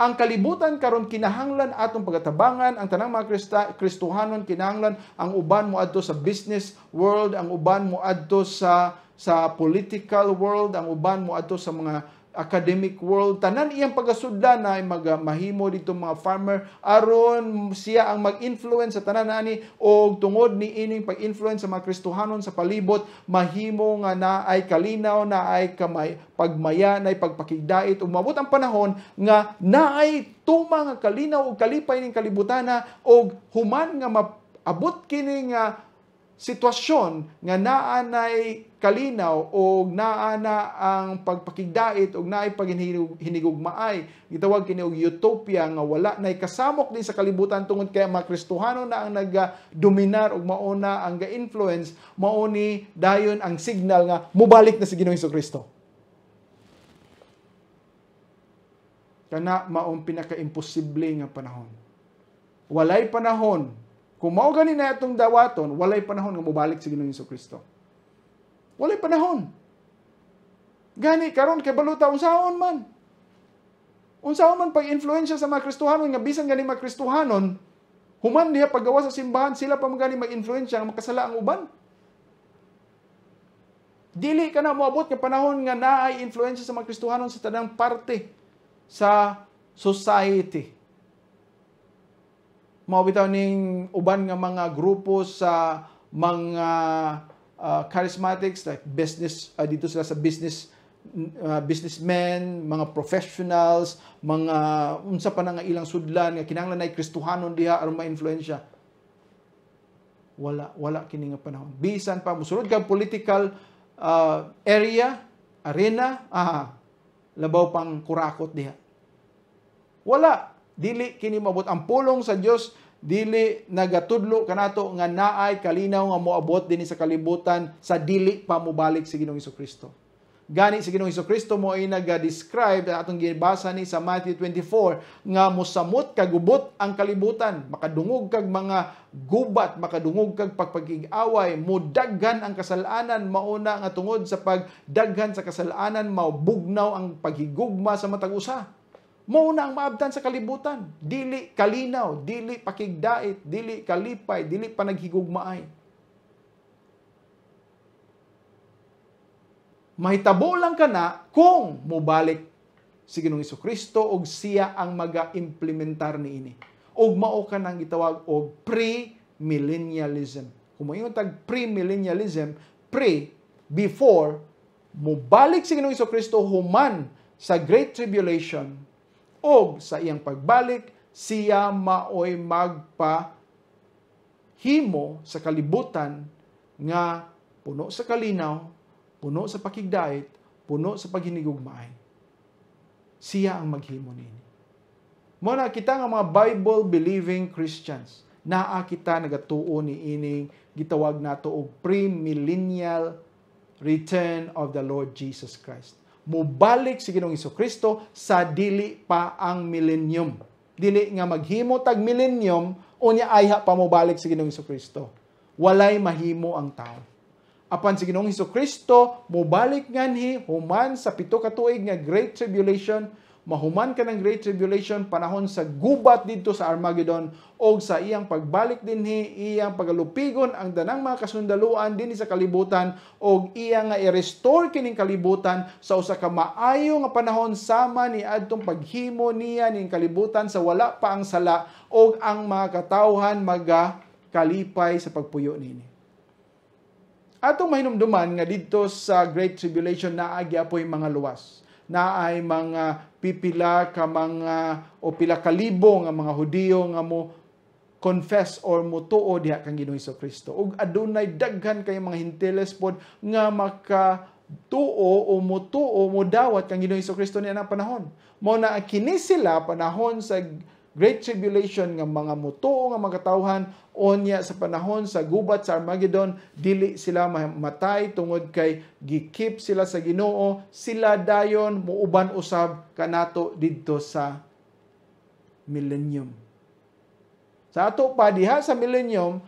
ang kalibutan karon kinahanglan atong pagatabangan ang tanang mga Krista, Kristohanon kinahanglan ang uban mo adto sa business world, ang uban mo adto sa sa political world, ang uban mo adto sa mga academic world tanan iyang pagasudlan na magamahimo ah, dito mga farmer aron siya ang mag-influence sa tanan ani og tungod ni ining pag-influence sa mga Kristohanon sa palibot mahimo nga na ay kalinaw na ay kamay pagmaya na ay pagpakigdait umabot ang panahon nga naay tuma nga kalinaw og kalipay ning kalibutan na og human nga maabot kini nga sitwasyon nga naa nay kalinaw o naa na ang pagpakigdait o naay paghinigugmaay gitawag kini og utopia nga wala nay kasamok din sa kalibutan tungod kay mga Kristohano na ang nagdominar og mao na ang ga-influence mao ni dayon ang signal nga mubalik na si Ginoong Kristo. Kana maong pinaka-imposible nga panahon. Walay panahon kung mao gani na itong dawaton, walay panahon nga mobalik si Ginoong Hesus Kristo. Walay panahon. Gani karon kay baluta unsaon man. Unsaon man pag influensya sa mga Kristohanon nga bisan gani mga Kristohanon, human niya paggawa sa simbahan sila pa magani mag-influensya nga makasala ang uban. Dili ka na moabot nga panahon nga naay influensya sa mga Kristohanon sa tanang parte sa society mao ning uban nga mga grupo sa mga uh, charismatics like business uh, dito sila sa business uh, businessmen, mga professionals, mga unsa pa na nga ilang sudlan nga kinahanglan nay Kristohanon diha aron ma-influensya. Wala wala kini nga panahon. Bisan pa mosulod kag political uh, area, arena, aha, labaw pang kurakot diha. Wala dili kini mabot ang pulong sa Dios dili nagatudlo kanato nga naay kalinaw nga moabot dinhi sa kalibutan sa dili pa mobalik si Ginoong Kristo. Gani si Ginoong Kristo mo ay naga-describe atong gibasa ni sa Matthew 24 nga mosamot kagubot ang kalibutan, makadungog kag mga gubat, makadungog kag pagpagig-away, mudaghan ang kasalanan mauna nga tungod sa pagdaghan sa kasalanan mao bugnaw ang paghigugma sa matag usa mo na ang maabtan sa kalibutan. Dili kalinaw, dili pakigdait, dili kalipay, dili panaghigugmaay. Mahitabo lang ka na kung mubalik si Ginoong Kristo og siya ang maga-implementar niini. Og mao ka nang gitawag og pre-millennialism. Kung mayon tag pre-millennialism, pre before mubalik si Ginoong Kristo human sa great tribulation og sa iyang pagbalik siya maoy magpa himo sa kalibutan nga puno sa kalinaw, puno sa pakigdait, puno sa paghinigugmaay. Siya ang maghimo nini. Muna kita nga mga Bible-believing Christians, naa kita nagatuo ni ining gitawag nato og premillennial return of the Lord Jesus Christ mubalik si Ginoong Kristo sa dili pa ang millennium. Dili nga maghimo tag millennium o niya ayha pa mubalik si Ginoong Kristo. Walay mahimo ang tao. Apan si Ginoong Kristo mubalik nganhi human sa pito ka tuig nga great tribulation mahuman ka ng Great Tribulation, panahon sa gubat dito sa Armageddon, o sa iyang pagbalik dinhi, iyang pagalupigon ang danang mga kasundaluan dinhi sa kalibutan, o iyang nga i-restore kining kalibutan sa usa ka maayo nga panahon sama ni adtong paghimo niya ning kalibutan sa wala pa ang sala, o ang mga katawhan magakalipay sa pagpuyo nini. Atong mahinumduman nga dito sa Great Tribulation naa gyapoy mga luwas na ay mga pipila ka mga o pila kalibo nga mga Hudiyo nga mo confess or mo tuo diha kang Ginoo Hesus Kristo. Ug adunay daghan kay mga hinteles pod nga maka tuo o mo tuo mo dawat kang Ginoo Hesus Kristo niya nang panahon. Mo na kini sila panahon sa great tribulation nga mga mutuo nga mga katawhan onya sa panahon sa gubat sa Armageddon dili sila matay tungod kay gikip sila sa Ginoo sila dayon muuban usab kanato didto sa millennium sa ato pa diha sa millennium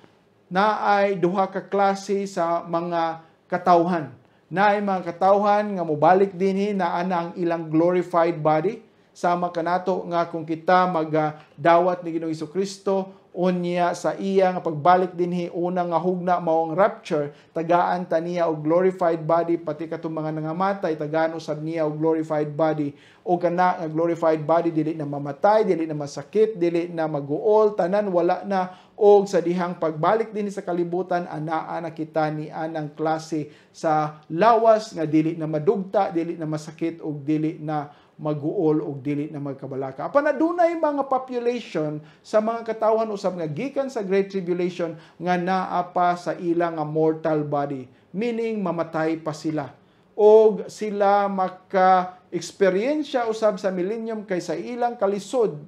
na ay duha ka klase sa mga katawhan na ay mga katawhan nga mobalik dinhi na ana ang ilang glorified body sama kanato nga kung kita magdawat ni Ginoong Kristo unya sa iya nga pagbalik dinhi una nga hugna mao ang rapture tagaan ta niya og glorified body pati katong mga nangamatay tagaan usab niya og glorified body o kana nga glorified body dili na mamatay dili na masakit dili na maguol tanan wala na og sa dihang pagbalik dinhi sa kalibutan anaa na kita ni anang klase sa lawas nga dili na madugta dili na masakit og dili na maguol og dili na magkabalaka. Apan adunay mga population sa mga katawhan usab nga gikan sa great tribulation nga naa pa sa ilang nga mortal body, meaning mamatay pa sila og sila maka eksperyensya usab sa millennium kay sa ilang kalisod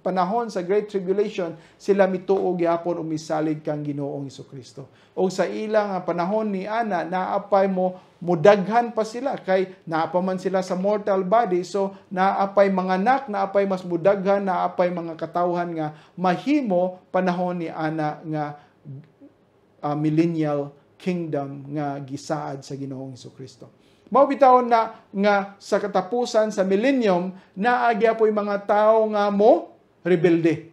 panahon sa great tribulation sila mituo gyapon umisalig kang Ginoong Kristo. Og sa ilang ah, panahon ni ana naapay mo mudaghan pa sila kay naapa man sila sa mortal body so naapay mga anak naapay mas mudaghan naapay mga katawhan nga mahimo panahon ni ana nga uh, millennial kingdom nga gisaad sa Ginoong Kristo. Maubitaon na nga sa katapusan sa millennium, naagya po yung mga tao nga mo rebelde.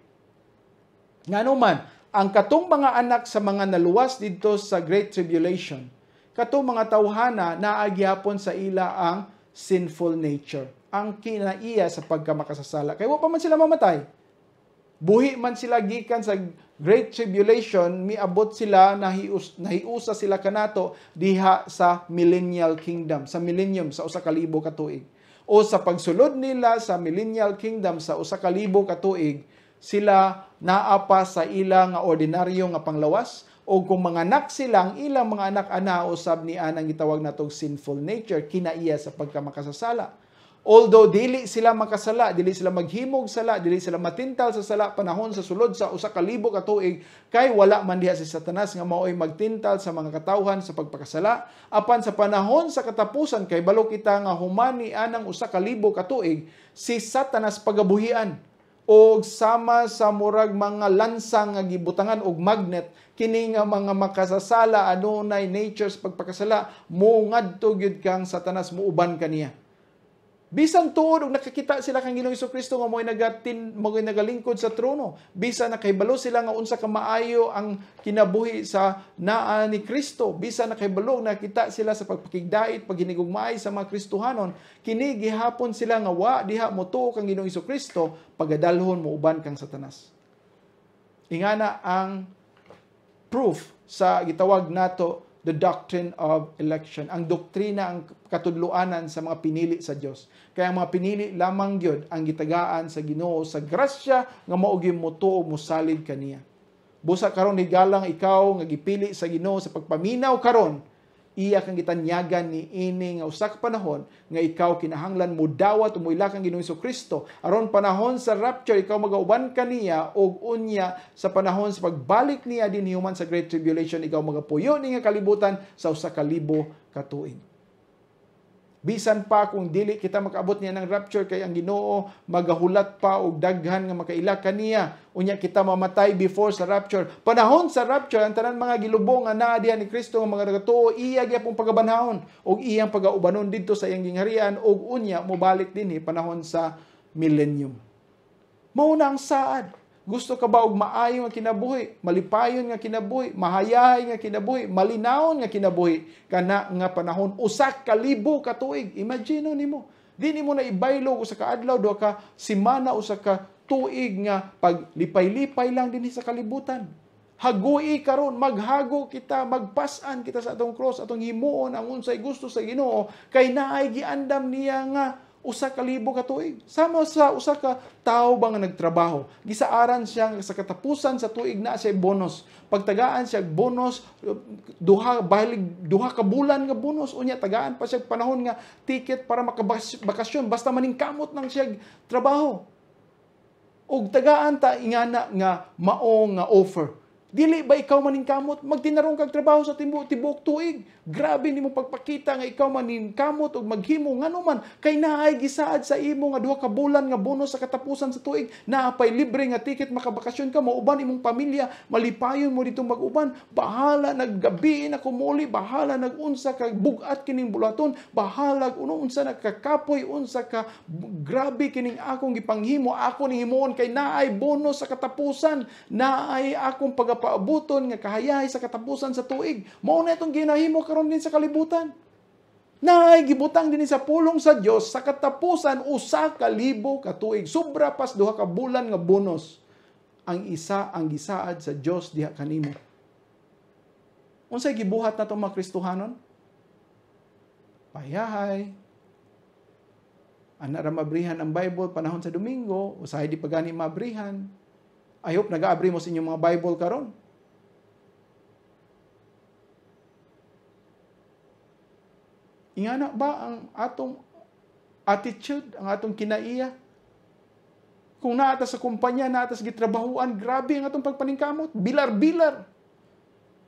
Nga naman, ang katong mga anak sa mga naluwas dito sa Great Tribulation, katong mga tawhana na naagyapon sa ila ang sinful nature, ang kinaiya sa pagkamakasasala. Kaya wa pa man sila mamatay buhi man sila gikan sa great tribulation miabot sila nahius nahiusa sila kanato diha sa millennial kingdom sa millennium sa usa ka libo ka tuig o sa pagsulod nila sa millennial kingdom sa usa ka libo ka tuig sila naapa sa ilang nga ordinaryo nga panglawas o kung mga anak silang ilang mga anak ana usab ni anang itawag natong sinful nature kinaiya sa pagkamakasasala Although dili sila makasala, dili sila maghimog sala, dili sila matintal sa sala panahon sa sulod sa usa ka libo ka tuig, kay wala man diha si Satanas nga mao'y magtintal sa mga katawhan sa pagpakasala, apan sa panahon sa katapusan kay balo kita nga humani anang usa ka libo ka tuig si Satanas pagabuhian o sama sa murag mga lansang nga gibutangan og magnet kini nga mga makasasala adunay natures pagpakasala mo ngadto gyud kang Satanas muuban kaniya Bisan tuod og nakakita sila kang Ginoong Kristo nga moy nagatin moy nagalingkod sa trono, bisan nakahibalo sila nga unsa ka maayo ang kinabuhi sa naa ni Kristo, bisan nakahibalo nakita sila sa pagpakigdait, paghinigugmay sa mga Kristohanon, kini gihapon sila nga wa diha mo tuo kang Ginoong Kristo, pagadalhon mo uban kang Satanas. Ingana ang proof sa gitawag nato the doctrine of election. Ang doktrina, ang katudluanan sa mga pinili sa Dios. Kaya ang mga pinili lamang gyud ang gitagaan sa Ginoo sa grasya nga mao gyud mutuo musalid kaniya. Busa karon higalang ikaw nga gipili sa Ginoo sa pagpaminaw karon iya kang gitanyagan ni ini nga usa ka panahon nga ikaw kinahanglan mo dawat umuila kang Ginoong Kristo aron panahon sa rapture ikaw magauban kaniya og unya sa panahon sa pagbalik niya din human sa great tribulation ikaw magapuyo ni nga kalibutan sa usa ka libo ka tuig Bisan pa kung dili kita makaabot niya ng rapture kay ang Ginoo magahulat pa og daghan nga makaila kaniya unya kita mamatay before sa rapture. Panahon sa rapture ang tanan mga gilubong nga diha ni Kristo nga mga nagatuo iya gyapong pagabanhon og iyang pagaubanon didto sa iyang gingharian og unya mobalik dinhi panahon sa millennium. Mao na ang saad gusto ka ba og maayo nga kinabuhi, malipayon nga kinabuhi, mahayahay nga kinabuhi, malinawon nga kinabuhi kana nga panahon usak ka libo ka tuig. Imagine nimo. Di nimo na ibaylog usa ka adlaw duha ka semana usa ka tuig nga paglipay-lipay lang dinhi sa kalibutan. Hagui karon, maghago kita, magpasan kita sa atong cross, atong himuon ang unsay gusto sa Ginoo kay naay giandam niya nga usa ka libo ka tuig. Sama sa usa ka tawo bang nagtrabaho. Gisaaran siya sa katapusan sa tuig na siya bonus. Pagtagaan siya bonus duha balik duha ka bulan nga bonus unya tagaan pa siya panahon nga ticket para makabakasyon basta maning kamot nang siya trabaho. Og tagaan ta ingana nga mao nga offer Dili ba ikaw maning kamot? Magtinarong kag trabaho sa tibu, tibuok tuig. Grabe nimo pagpakita nga ikaw maning kamot o maghimo ngano man kay naay gisaad sa imo nga duha ka bulan nga bonus sa katapusan sa tuig, naapay libre nga tiket makabakasyon ka mo uban imong pamilya, malipayon mo dito maguban. Bahala naggabi na kumuli, bahala nagunsa ka bugat kining bulaton, bahala uno unsa nagkakapoy unsa ka grabe kining akong gipanghimo, ako ni himoon kay naay bonus sa katapusan, naay akong pag pagpaubuton nga kahayahay sa katapusan sa tuig. Mao na itong ginahimo karon din sa kalibutan. Naay gibutang din sa pulong sa Dios sa katapusan usa ka libo ka tuig. Sobra pas duha ka bulan nga bonus ang isa ang gisaad sa Dios diha kanimo. Unsay gibuhat nato mga Kristohanon? Payahay, Anak ra ang Bible panahon sa Domingo, usahay di pagani mabrihan. I hope nag-aabree mo sa inyong mga Bible karon. Ingana ba ang atong attitude, ang atong kinaiya? Kung naata sa kumpanya, naata sa gitrabahuan, grabe ang atong pagpaningkamot. Bilar-bilar.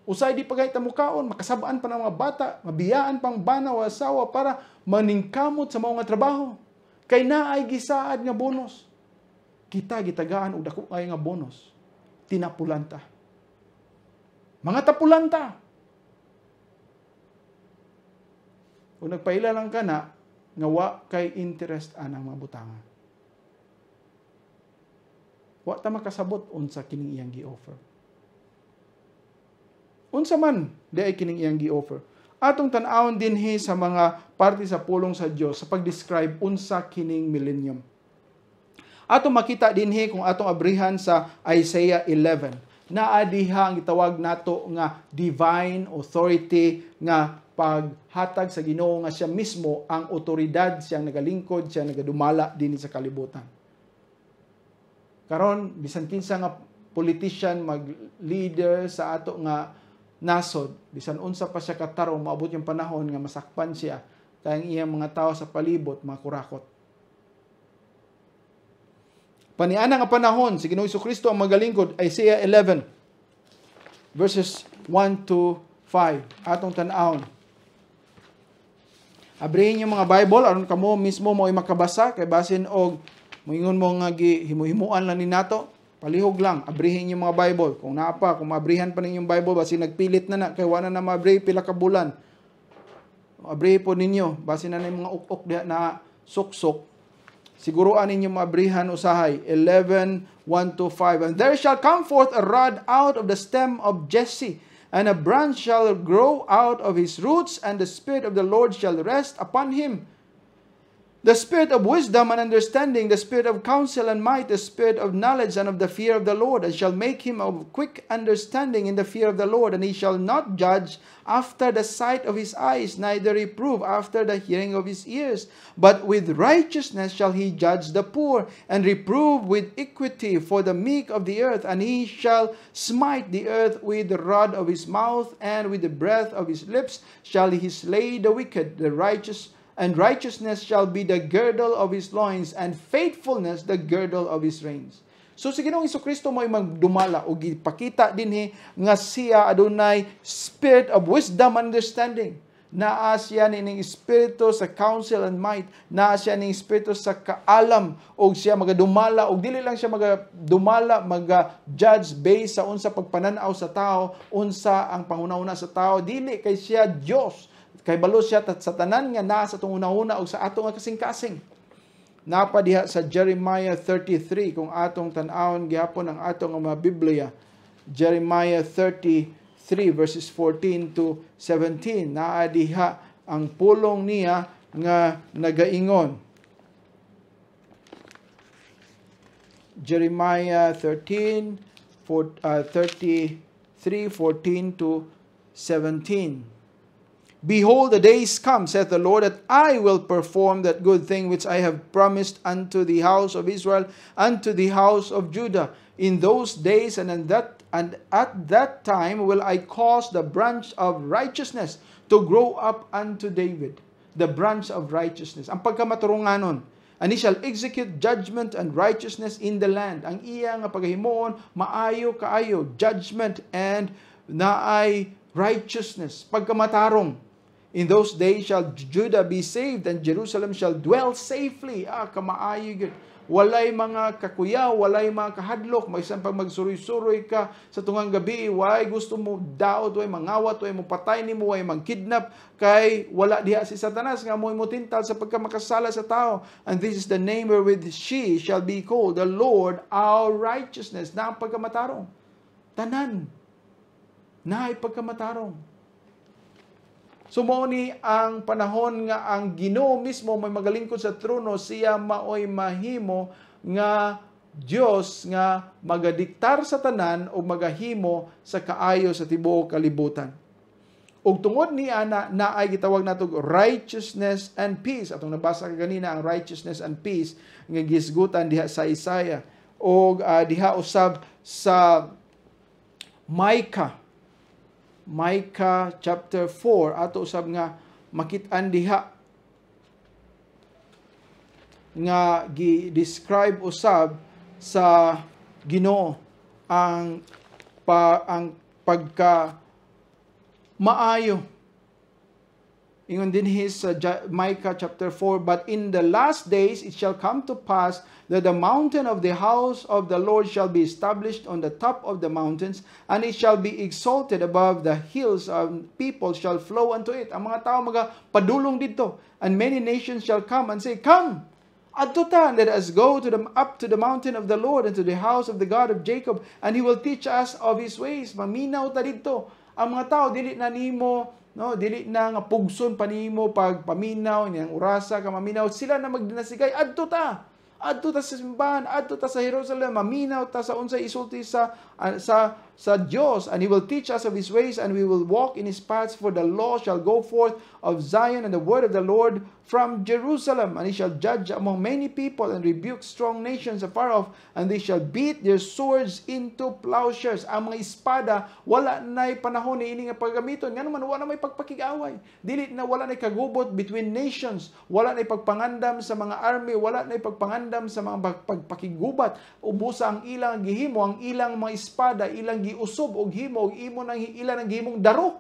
Usay di pagay tamukaon, makasabaan pa ng mga bata, mabiyaan pang bana o asawa para maningkamot sa mga trabaho. Kay naay gisaad nga bonus kita gitagaan og dako kay nga bonus tinapulan ta mga tapulan ta kung nagpaila lang ka na nga wa kay interest anang mga butanga wa ta makasabot unsa kining iyang gi-offer unsa man di ay kining iyang gi-offer atong tan-awon dinhi sa mga parte sa pulong sa Dios sa pag-describe unsa kining millennium Ato makita dinhi kung atong abrihan sa Isaiah 11. Naa diha ang gitawag nato nga divine authority nga paghatag sa Ginoo nga siya mismo ang otoridad siyang nagalingkod, siya nagadumala dinhi sa kalibutan. Karon bisan kinsa nga politician mag leader sa ato nga nasod, bisan unsa pa siya katarong maabot yung panahon nga masakpan siya kay ang iyang mga tao sa palibot makurakot. Paniana nga panahon, si Ginoong Kristo ang magalingkod, Isaiah 11, verses 1 to 5. Atong tanawon. Abrihin yung mga Bible, aron kamo mismo mo makabasa, kay basin og moingon mo nga gihimuhimuan lang ni nato, palihog lang, abrihin yung mga Bible. Kung naa pa, kung maabrihan pa ninyong Bible, basin nagpilit na na, kay wala na maabri pila ka bulan. Abrihin po ninyo, basin na na yung mga ukok na suksok, Siguruan ninyong mabrihan usahay. 11, 1 to 5. And there shall come forth a rod out of the stem of Jesse, and a branch shall grow out of his roots, and the Spirit of the Lord shall rest upon him, the spirit of wisdom and understanding, the spirit of counsel and might, the spirit of knowledge and of the fear of the Lord, and shall make him of quick understanding in the fear of the Lord, and he shall not judge after the sight of his eyes, neither reprove after the hearing of his ears, but with righteousness shall he judge the poor, and reprove with equity for the meek of the earth, and he shall smite the earth with the rod of his mouth, and with the breath of his lips shall he slay the wicked, the righteous and righteousness shall be the girdle of his loins, and faithfulness the girdle of his reins. So si Iso Kristo mo magdumala o gipakita he, nga siya adunay spirit of wisdom and understanding. Naa siya ning espiritu sa counsel and might, naa siya ning espiritu sa kaalam o siya magadumala o dili lang siya magadumala maga-judge based sa unsa pagpananaw sa tao, unsa ang pangunauna sa tao, dili kay siya Dios Kay balo siya tat sa tanan nga naa sa atong una-una og sa atong kasing-kasing. Napadiha sa Jeremiah 33 kung atong tan-awon gihapon ang atong mga Biblia. Jeremiah 33 verses 14 to 17 naa diha ang pulong niya nga nagaingon. Jeremiah 13 for, uh, 33 14 to 17 Behold, the days come, saith the Lord, that I will perform that good thing which I have promised unto the house of Israel, unto the house of Judah. In those days and, in that, and at that time will I cause the branch of righteousness to grow up unto David. The branch of righteousness. Ang pagkamaturungan nun, And he shall execute judgment and righteousness in the land. Ang iya nga pagahimoon, maayo kaayo, judgment and naay righteousness, pagkamatarong In those days shall Judah be saved and Jerusalem shall dwell safely. Ah, kamaayo yun. Walay mga kakuya, walay mga kahadlok. May isang pag magsuroy-suroy ka sa tungang gabi, way gusto mo daot, way mangawat, way mo patay ni mo, way mangkidnap, kay wala diha si Satanas, nga mo imutintal sa pagkamakasala sa tao. And this is the name wherewith she shall be called, the Lord our righteousness, na ang pagkamatarong. Tanan, na ay pagkamatarong. Sumoni ang panahon nga ang Ginoo mismo may magalingkod sa trono siya maoy mahimo nga Dios nga magadiktar sa tanan o magahimo sa kaayo sa tibuok kalibutan. Ug tungod ni ana na ay gitawag natog righteousness and peace. Atong nabasa ka ganina ang righteousness and peace nga gisgutan diha sa Isaiah og uh, diha usab sa Micah Micah chapter 4 ato usab nga makit-an diha nga gi-describe usab sa Ginoo ang pa ang pagka maayo ingon dinhi sa Micah chapter 4 but in the last days it shall come to pass that the mountain of the house of the Lord shall be established on the top of the mountains, and it shall be exalted above the hills, and people shall flow unto it. Ang mga tao mga padulong dito, and many nations shall come and say, Come! Adto ta, let us go to the, up to the mountain of the Lord and to the house of the God of Jacob, and He will teach us of His ways. Maminaw ta dito. Ang mga tao, dili na nimo, no, dili na nga pugson pa nimo pag paminaw, niyang urasa ka maminaw, sila na magdinasigay, adto ta adto ta sa simbahan adto ta sa Jerusalem maminaw ta sa unsay isulti sa uh, sa sa Diyos, and He will teach us of His ways, and we will walk in His paths, for the law shall go forth of Zion, and the word of the Lord from Jerusalem. And He shall judge among many people, and rebuke strong nations afar off, and they shall beat their swords into plowshares. Ang mga espada, wala na'y panahon ni ining paggamiton. Nga naman, wala may pagpakigaway. Dili na wala na'y kagubot between nations. Wala na'y pagpangandam sa mga army. Wala na'y pagpangandam sa mga pagpakigubat. Ubusa ang ilang gihimo, ang ilang mga espada, ilang giusob og himo og imo nang ila nang gihimong daro.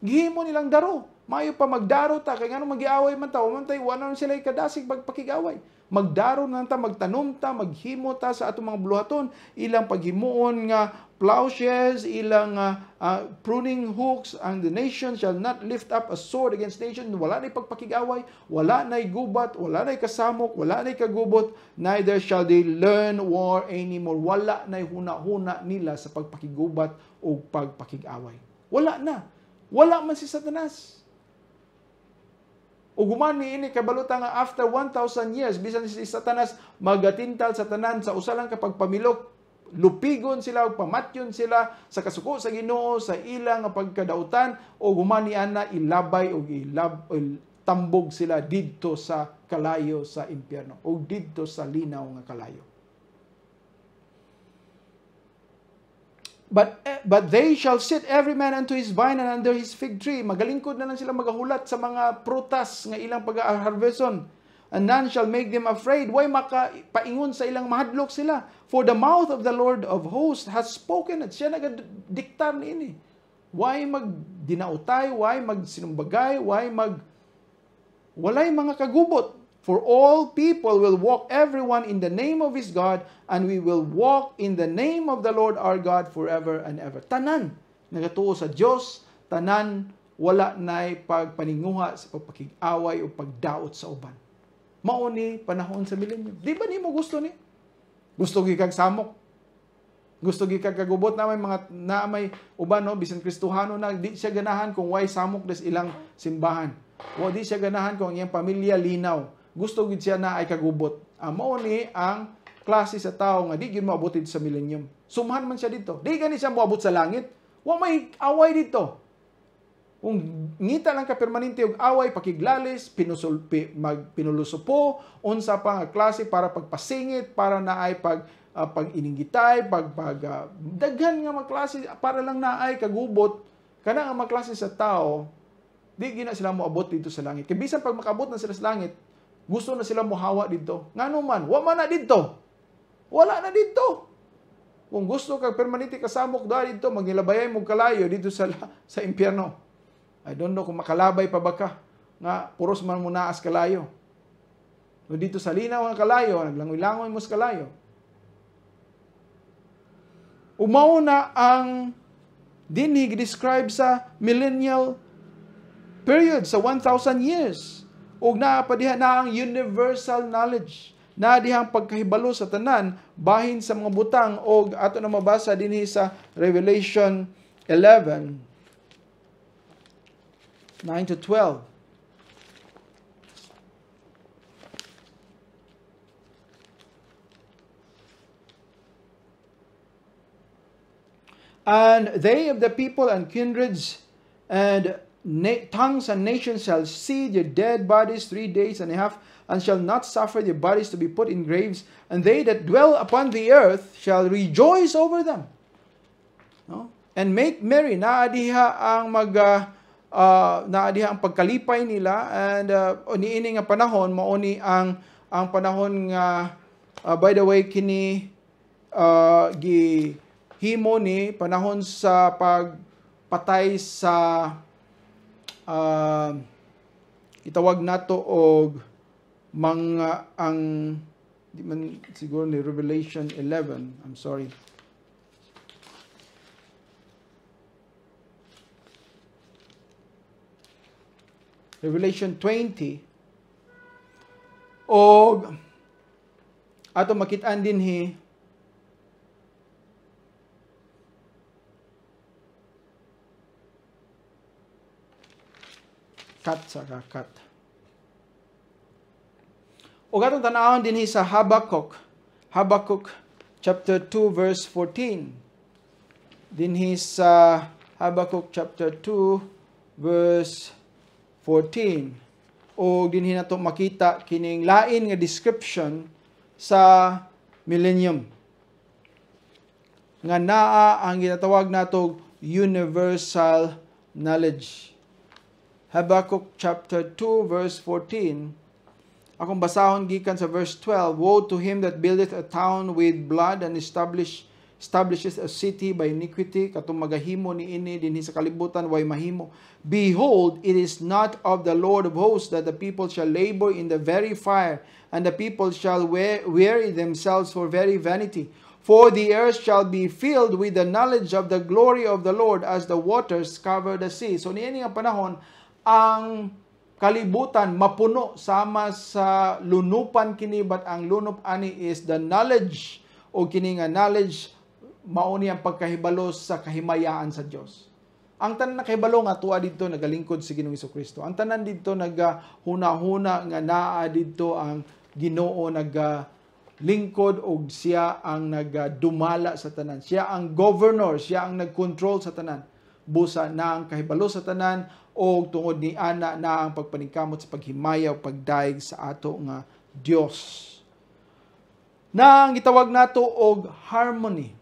Gihimo nilang daro. Mayo pa magdaro ta kay nganong magiaway man ta, umantay wala na sila kadasig pagpakigaway magdaron na ta, magtanom ta, maghimo ta sa atong mga buluhaton, ilang paghimoon nga plowshares, ilang uh, uh, pruning hooks, and the nation shall not lift up a sword against nation. Wala na'y pagpakigaway, wala na'y gubat, wala na'y kasamok, wala na'y kagubot, neither shall they learn war anymore. Wala na'y huna-huna nila sa pagpakigubat o pagpakigaway. Wala na. Wala man si Satanas ug human niini kabalota nga after 1000 years bisan si Satanas magatintal sa tanan sa usa lang ka pagpamilok lupigon sila ug pamatyon sila sa kasuko sa Ginoo sa ilang pagkadautan o humani ana ilabay og ilab tambog sila didto sa kalayo sa impyerno o didto sa linaw nga kalayo But, eh, but they shall sit every man unto his vine and under his fig tree. Magalingkod na lang sila magahulat sa mga prutas nga ilang pag-harveston. And none shall make them afraid. Why makapaingon sa ilang mahadlok sila? For the mouth of the Lord of hosts has spoken. At siya nagadiktar ini. Why magdinautay? Why magsinumbagay? Why mag... Walay mga kagubot For all people will walk everyone in the name of his God, and we will walk in the name of the Lord our God forever and ever. Tanan, nagatuo sa Diyos, tanan, wala na'y pagpaninguha sa pagpakig-away o pagdaot sa uban. Mauni panahon sa millennium. Di ba ni mo gusto ni? Gusto gikag samok. Gusto gikag kagubot na may mga na may uban no bisan Kristohano na di siya ganahan kung why samok des ilang simbahan. O di siya ganahan kung iyang pamilya linaw gusto gid siya na ay kagubot. Amo ah, ni ang klase sa tao nga di gyud maabot sa millennium. Sumahan man siya dito. Di gani siya maabot sa langit. Wa may away dito. Kung ngita lang ka permanente og away, pakiglalis, pinusul, pi, mag, pinulusupo, unsa pa nga klase para pagpasingit, para na ay pag uh, paginingitay, pag, pag uh, daghan nga maklase para lang na ay kagubot kana nga maklase sa tao, di gina sila moabot dito sa langit. Kay bisan pag makabot na sila sa langit, gusto na sila muhawa dito. Nga naman, wa man na dito. Wala na dito. Kung gusto ka permanente kasamok da dito, magnilabayay mo kalayo dito sa sa impyerno. I don't know kung makalabay pa ba ka nga puros man mo naas kalayo. No dito sa linaw ang kalayo, naglangoy-langoy mo sa kalayo. Umaw na ang dinig describe sa millennial period, sa 1,000 years og naa na ang universal knowledge na dihang pagkahibalo sa tanan bahin sa mga butang og ato na mabasa dinhi sa Revelation 11 9 to 12 And they of the people and kindreds and na- tongues and nations shall see their dead bodies three days and a half, and shall not suffer their bodies to be put in graves, and they that dwell upon the earth shall rejoice over them. No? And make merry. Naadiha ang mag... Uh, uh naadiha ang pagkalipay nila and uh, niini nga panahon mauni ang ang panahon nga uh, by the way kini uh, gi himo ni panahon sa pagpatay sa uh, itawag nato og mga ang di man siguro ni Revelation 11 I'm sorry Revelation 20 og ato makitaan din he cut sa cut. O gatong tanahon dinhi sa Habakkuk, Habakuk chapter 2 verse 14. Din sa Habakkuk chapter 2 verse 14. O dinhi nato makita kining lain nga description sa millennium nga naa ang ginatawag natog universal knowledge. Habakkuk chapter 2 verse 14. Akong basahon gikan sa verse 12, Woe to him that buildeth a town with blood and establish, establishes a city by iniquity, katong magahimo ni ini dinhi sa kalibutan way mahimo. Behold, it is not of the Lord of hosts that the people shall labor in the very fire, and the people shall wear, weary themselves for very vanity. For the earth shall be filled with the knowledge of the glory of the Lord as the waters cover the sea. So niya nga panahon, ang kalibutan mapuno sama sa lunupan kini but ang lunop ani is the knowledge o kini nga knowledge mao ni ang pagkahibalo sa kahimayaan sa Dios. Ang tanan na kahibalo nga tuwa didto nagalingkod si Ginoong Kristo. Ang tanan didto naghunahuna nga naa didto ang Ginoo nagalingkod og siya ang nagdumala sa tanan. Siya ang governor, siya ang nagcontrol sa tanan. Busa na ang kahibalo sa tanan o tungod ni ana na ang pagpaningkamot sa paghimaya paghimayaw pagdayeg sa ato nga Dios na ang gitawag nato og harmony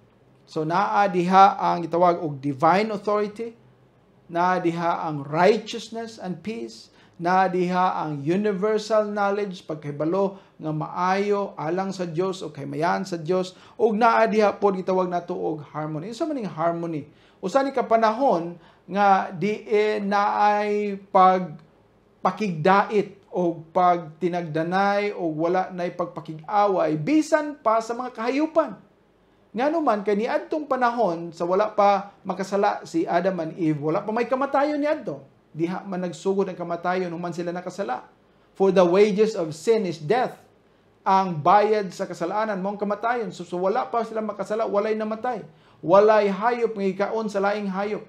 so naa diha ang gitawag og divine authority naa diha ang righteousness and peace naa diha ang universal knowledge pagkahibalo nga maayo alang sa Dios o kahimayan sa Dios ug naa diha pod gitawag nato og harmony unsa man harmony usa ni kapanahon nga diin e naay pagpakigdait o tinagdanay o wala nay pagpakig-away bisan pa sa mga kahayupan. Nga naman, kani adtong panahon sa wala pa makasala si Adam and Eve, wala pa may kamatayon ni Adto. Diha man nagsugod ang kamatayon human sila nakasala. For the wages of sin is death. Ang bayad sa kasalanan mo ang kamatayon. So, so wala pa sila makasala, walay namatay. Walay hayop ng ikaon sa laing hayop.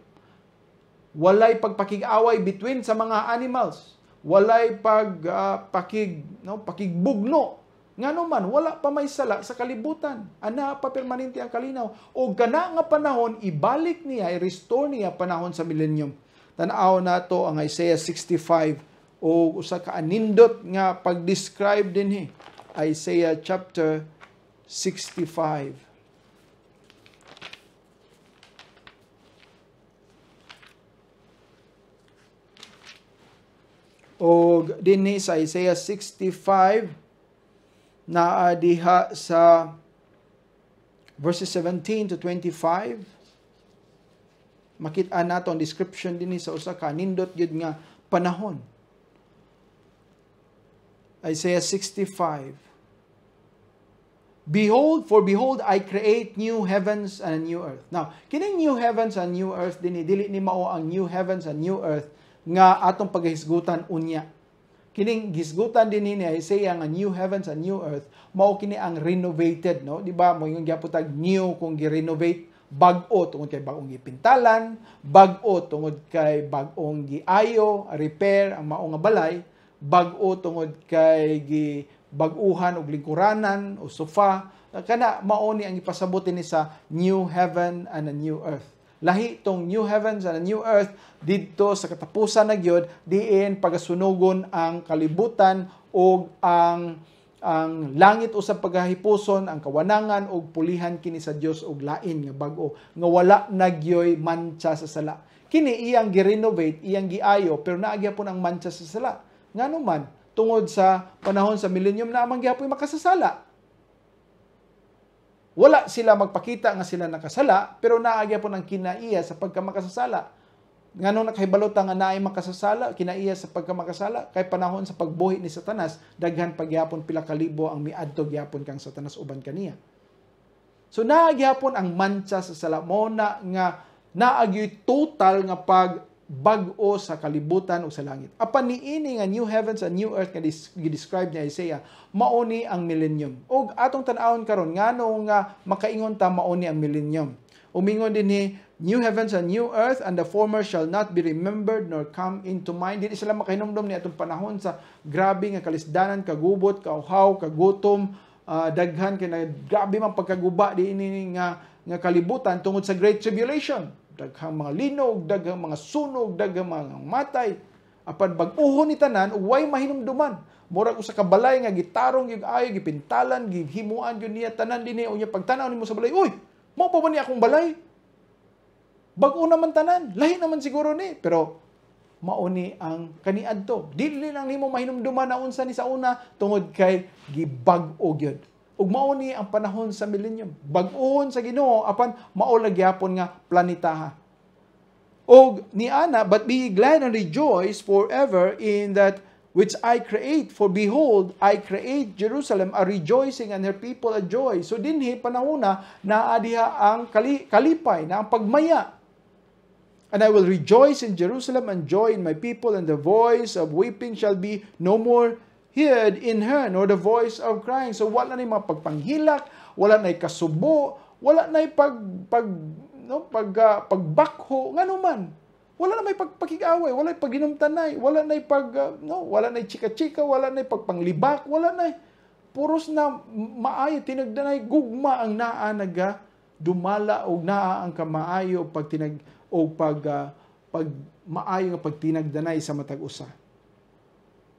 Walay pagpakig-away between sa mga animals. Walay pag uh, pakig no pakigbugno. Nganuman wala pa may sala sa kalibutan. Ana pa permanente ang kalinaw. O gana nga panahon ibalik niya, i-restore niya panahon sa millennium. Tanaw nato ang Isaiah 65 o usa ka anindot nga pag-describe dinhi. Isaiah chapter 65 o dinhi sa Isaiah 65 na diha sa verses 17 to 25 makita nato ang description dinhi sa usa ka nindot gyud nga panahon Isaiah 65 Behold, for behold, I create new heavens and a new earth. Now, kining new heavens and new earth, dili ni mao ang new heavens and new earth nga atong paghisgutan unya. Kining gisgutan din ni Isaiah nga new heavens and new earth mao kini ang renovated no, di ba? Mo yung gyaputag new kung gi-renovate bag-o tungod kay bagong gipintalan, bag-o tungod kay bagong giayo, repair ang mao nga balay, bag-o tungod kay gi baguhan og lingkuranan o sofa kana mao ni ang ipasabot ni sa new heaven and a new earth lahi tong new heavens and a new earth didto sa katapusan na gyud diin pagasunugon ang kalibutan ug ang ang langit usab pagahipuson ang kawanangan ug pulihan kini sa Dios og lain nga bago nga wala na gyoy mantsa sa sala kini iyang gi-renovate iyang giayo pero naa gyapon ang mancha sa sala nganuman tungod sa panahon sa millennium na amang gyapoy makasasala wala sila magpakita nga sila nakasala, pero naagya po ng kinaiya sa pagkamakasasala. Nga nung nakahibalota nga naay makasasala, kinaiya sa pagkamakasala, kay panahon sa pagbuhi ni Satanas, daghan pagyapon pila kalibo ang miadto gyapon kang Satanas uban kaniya. So naagyapon ang mancha sa salamona nga naagyuy total nga pag bag-o sa kalibutan o sa langit. Apan niini nga new heavens and new earth nga gidescribe ni Isaiah, mauni ang millennium. Og atong tan-awon karon ngano nga makaingon ta mauni ang millennium. Umingon din ni New heavens and new earth and the former shall not be remembered nor come into mind. Dili sila makahinomdom ni atong panahon sa grabe nga kalisdanan, kagubot, kauhaw, kagutom, uh, daghan kay na grabe man pagkaguba di ini nga nga kalibutan tungod sa great tribulation daghang mga linog, daghang mga sunog, daghang mga matay. Apan bag-uho ni tanan, uway mahinumduman. Murag usa ka balay nga gitarong yung ayo, gipintalan, gihimuan yun niya tanan dinhi unya pagtanaw nimo sa balay, uy, mo pa ba ni akong balay? Bag-o naman tanan, lahi naman siguro ni, pero mauni ang kaniadto. Dili lang nimo mahinumduman na unsa ni sa una tungod kay gibag-o gyud ug mao ni ang panahon sa millennium. Bag-ohon sa Ginoo apan maolagyapon nga planetaha. Og ni ana, but be glad and rejoice forever in that which I create. For behold, I create Jerusalem a rejoicing and her people a joy. So dinhi panahona na adiha ang kali, kalipay na ang pagmaya. And I will rejoice in Jerusalem and joy in my people, and the voice of weeping shall be no more heard in her nor the voice of crying. So wala na yung pagpanghilak, wala na yung kasubo, wala na yung pag, pag, no, pag, uh, pagbakho, nga naman. Wala na may pagpakigaway, wala yung paginumtanay, wala na yung pag, uh, no, wala na yung chika-chika, wala na yung pagpanglibak, wala na yung, puros na maay, tinagdanay, gugma ang naa naga, dumala o naa ang kamaayo pag tinag, o pag, uh, pag maayo nga pagtinagdanay sa matag usa.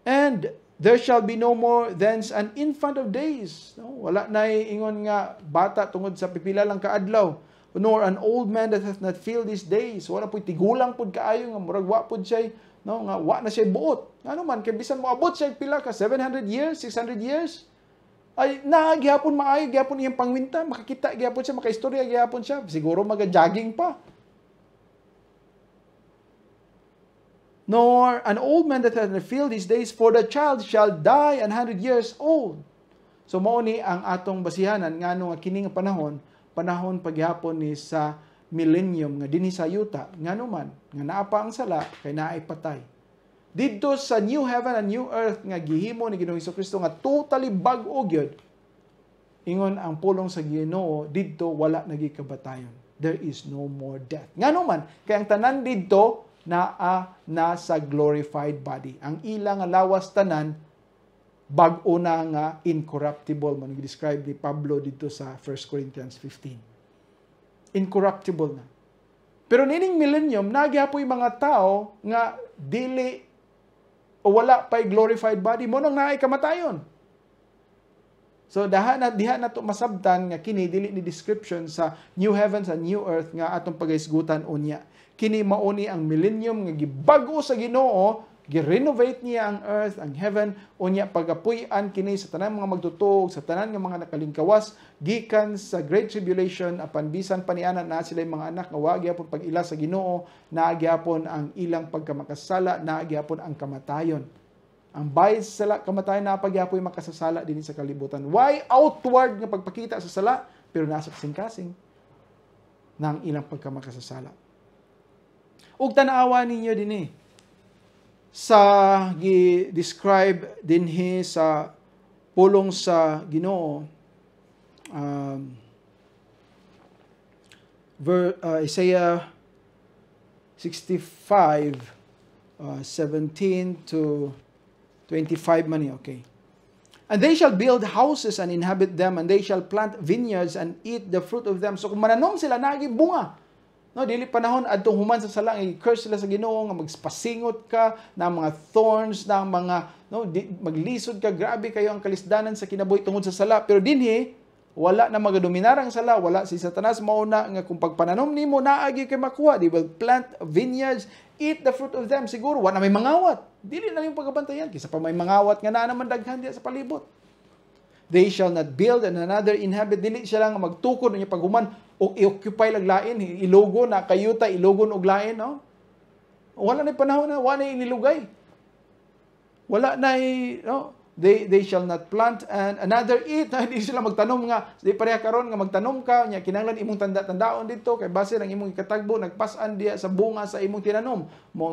And There shall be no more thence an infant of days. No? Wala na eh, ingon nga bata tungod sa pipila lang kaadlaw. Nor an old man that hath not filled his days. Wala po tigulang pod kaayo nga murag wa pod siya no nga wa na siya buot. Ano man kay bisan moabot siya pila ka 700 years, 600 years. Ay na gihapon maayo gihapon iyang pangwinta, makakita gihapon siya, makahistorya gihapon siya, siguro maga-jogging pa. nor an old man that hath fulfilled his days, for the child shall die an hundred years old. So mao ni ang atong basihanan ngano nga kining panahon, panahon paghihapon ni sa millennium nga dinhi sa yuta ngano man nga naa ang sala kay naay patay. Didto sa new heaven and new earth nga gihimo ni Ginoong Hesus Kristo nga totally bag-o gyud. Ingon ang pulong sa Ginoo didto wala nagikabatayon. There is no more death. Ngano man kay ang tanan didto naa na sa glorified body. Ang ilang lawas tanan bag-o na nga incorruptible man describe ni Pablo dito sa 1 Corinthians 15. Incorruptible na. Pero nining millennium nagihapoy mga tao nga dili o wala pay glorified body mo nang naay kamatayon. So dahan na diha na to masabtan nga kini dili ni description sa new heavens and new earth nga atong pagaisgutan unya kini mauni ang millennium nga gibag-o sa Ginoo girenovate niya ang earth, ang heaven, unya pagapuy-an kini sa tanan mga magtutuo sa tanan nga mga nakalingkawas, gikan sa great tribulation, apan bisan pa niana na sila mga anak nga wa gyapon pag-ila sa Ginoo, na gyapon ang ilang pagkamakasala, na gyapon ang kamatayon. Ang bayad sa sala, kamatayon na pagyapoy makasasala dinhi sa kalibutan. Why outward nga pagpakita sa sala, pero nasa kasing-kasing ng ilang pagkamakasasala. Ug tan-awa ninyo dinhi eh. sa gi-describe dinhi sa pulong sa Ginoo um, ver, uh, Isaiah 65 uh, 17 to 25 money eh, okay And they shall build houses and inhabit them, and they shall plant vineyards and eat the fruit of them. So kung mananom sila, nagibunga. No, dili panahon adtong human sa salang i-curse sila sa Ginoo nga magspasingot ka ng mga thorns ng mga no di, maglisod ka grabe kayo ang kalisdanan sa kinabuhi tungod sa sala pero dinhi wala na magadominarang sala wala si Satanas mauna nga kung pagpananom nimo naagi kay makuha they will plant vineyards eat the fruit of them siguro wala na may mangawat dili na yung pagabantayan kisa pa may mangawat nga naa naman daghan diya sa palibot they shall not build and another inhabit dili siya lang magtukod niya paghuman o i-occupy lang lain ilogo na kayuta ta ilogon og lain no wala na panahon na wala na inilugay wala na no they they shall not plant and another eat hindi sila magtanom nga di pareha karon nga magtanom ka nya kinahanglan imong tanda tandaon dito kay base lang imong ikatagbo nagpasan diya sa bunga sa imong tinanom mo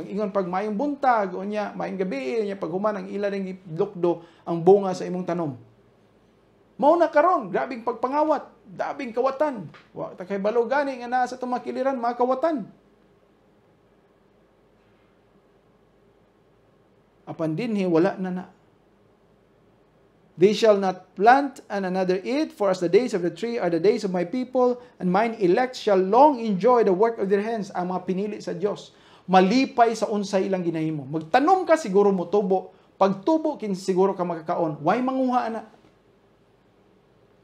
magingon pag mayong buntag o nya mayong gabi nya paghuman ang ila ning lukdo ang bunga sa imong tanom Mao na karon, grabing pagpangawat, dabing kawatan. Wa ta kay balo gani nga naa sa tumakiliran makawatan. Apan dinhi wala na na. They shall not plant and another eat, for as the days of the tree are the days of my people, and mine elect shall long enjoy the work of their hands, ang mga pinili sa Dios. Malipay sa unsay ilang ginahimo. Magtanom ka siguro mo tubo, pagtubo kin siguro ka makakaon. Why manguha na?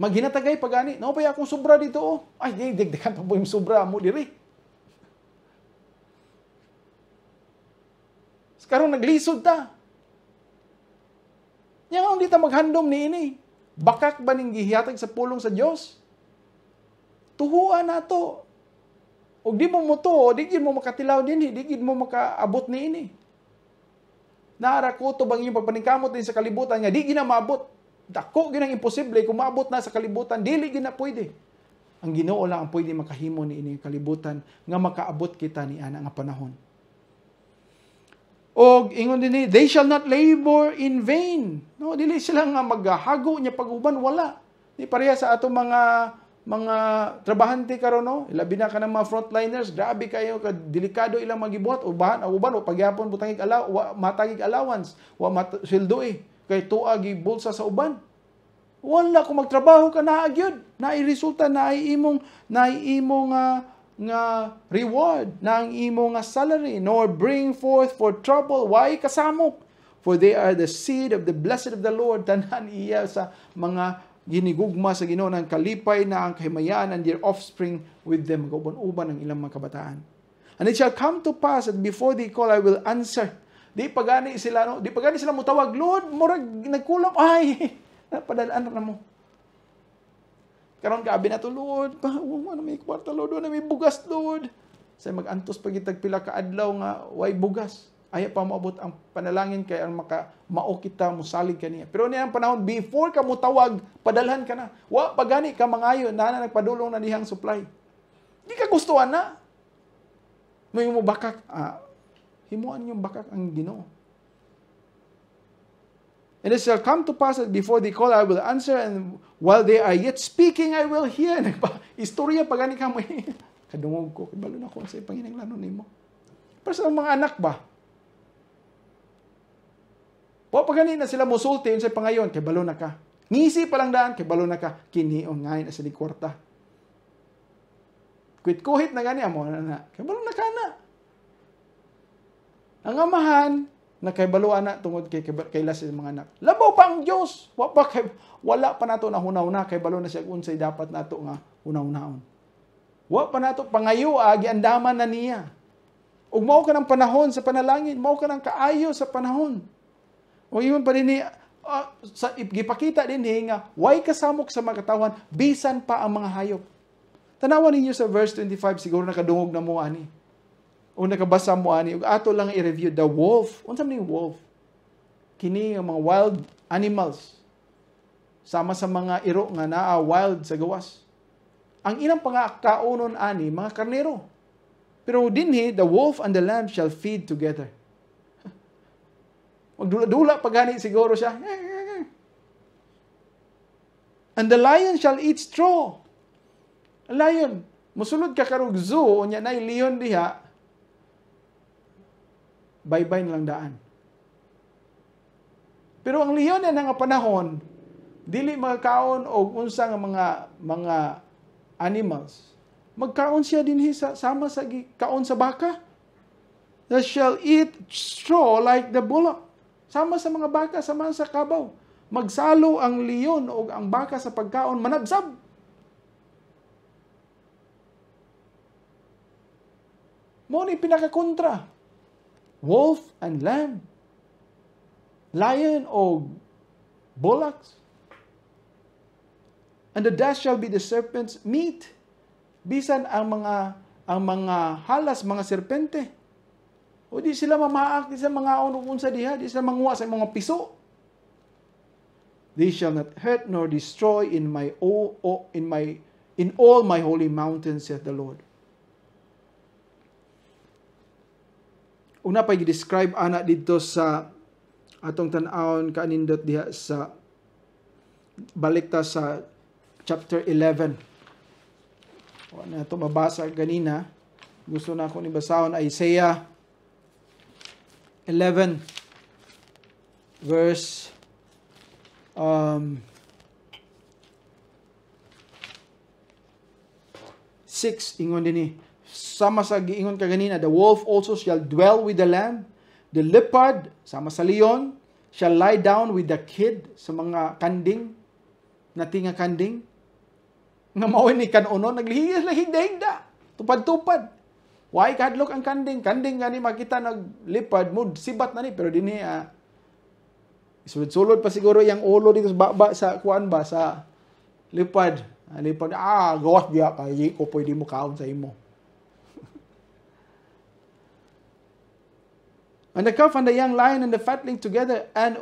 maghinatagay pagani. No ba akong sobra dito oh. Ay di digdikan pa boyong sobra mo diri. Karon naglisod ta. Nya nga dita maghandom ni ini. Bakak ba ning gihatag sa pulong sa Dios? Tuhuan nato. Og di mo mo di gid mo makatilaw dinhi, di gid mo makaabot ni ini. Naara ko to bang iyong pagpaningkamot din sa kalibutan nga di gid maabot dako ginang imposible kung maabot na sa kalibutan dili gyud na pwede. Ang Ginoo lang ang pwede makahimo ni ining kalibutan nga makaabot kita ni ana nga panahon. Og ingon dinhi, they shall not labor in vain. No, dili sila nga maghago nya pag-uban wala. ni pareha sa ato mga mga trabahante karon no, labi na kanang mga frontliners, grabe kayo ka delikado ilang magibuhat ubahan uban o pagyapon butangig alaw, wa matagig allowance, wa mat, sildo eh kay tuwa gi bulsa sa uban. Wala kung magtrabaho ka na agyod, na iresulta na imong na imong uh, nga reward na ang imo nga ah, salary nor bring forth for trouble why kasamok for they are the seed of the blessed of the Lord tanan iya sa mga ginigugma sa Ginoo ng kalipay na ang kahimayan and their offspring with them kauban-uban ang ilang mga kabataan and it shall come to pass that before they call I will answer Di pagani sila, no? Di pagani sila mo tawag, Lord, murag nagkulang ay, napadalaan na mo. Karon kaabi na to, Lord, pa, ano may kwarta, Lord, ano may bugas, Lord. say magantos pagitag pila ka adlaw nga way bugas. Ay pa maabot ang panalangin kay ang maka mao kita mo salig kaniya. Pero niya ang panahon before ka mo tawag, padalhan ka na. Wa pagani ka mangayo na na nagpadulong na dihang supply. Di ka gustuhan na. May mo bakak ah, himuan yung bakak ang Ginoo. And it shall come to pass that before they call, I will answer, and while they are yet speaking, I will hear. Nagpa, istorya pa gani ka mo. Kadungog ko, ibalo na ko sa ipanginang lanon nimo. Para sa mga anak ba? Wa pa na sila musulti sa pangayon, kay na ka. Ngisi pa lang daan, kay na ka. Kiniong ngayon sa likwarta. Kuit-kuhit na gani, amo na na. Kay na ka na. Ang amahan, nakaibaluan na tungod kay, kay Las mga anak. Labo pa ang Diyos! Wapa wala pa nato na hunaw-huna, kay balo na siya unsay dapat nato nga hunaw-hunaon. Wa pa nato pangayo agi andaman na niya. Ug mao ka ng panahon sa panalangin, mao ka ng kaayo sa panahon. O iyon pa din uh, sa gipakita din nga why kasamok sa mga katawan bisan pa ang mga hayop. Tanawan ninyo sa verse 25 siguro nakadungog na mo ani o nakabasa mo ani ug ato lang i-review the wolf unsa man wolf kini ang mga wild animals sama sa mga iro nga naa wild sa gawas ang ilang pangakaunon ani mga karnero pero dinhi the wolf and the lamb shall feed together magdula-dula pagani siguro siya and the lion shall eat straw a lion musulod ka karog zoo unya nay leon diha baybay na lang daan. Pero ang liyon na nga panahon, dili magkaon og unsang mga mga animals. Magkaon siya dinhi sa sama sa kaon sa baka. That shall eat straw like the bullock. Sama sa mga baka, sama sa kabaw. Magsalo ang liyon o ang baka sa pagkaon, manabsab. Mo ni pinakakontra wolf and lamb, lion or bullocks. And the dust shall be the serpent's meat. Bisan ang mga ang mga halas, mga serpente. O di sila mamaak, ano sa mga unsa diha, di sila manguha sa mga piso. They shall not hurt nor destroy in my all, in my in all my holy mountains, saith the Lord. una pa describe ana dito sa atong tan aon kanindot diha sa balik ta sa chapter 11. Wa na to mabasa ganina. Gusto na ako ni basahon Isaiah 11 verse um 6 ingon dinhi sama sa giingon ka ganina, the wolf also shall dwell with the lamb, the leopard, sama sa leon, shall lie down with the kid, sa mga kanding, natinga kanding, nga mawin ni kanuno, naglihigis na higda-higda, tupad-tupad. Why kadlok ang kanding? Kanding gani makita naglipad mo, sibat na ni, pero dini, uh, ah, sulod-sulod pa siguro yung ulo dito sa baba sa kuan ba, sa lipad. Ah, lipad, ah, gawas diya, kaya ko pwede mo kaon sa imo. And the calf and the young lion and the fatling together, and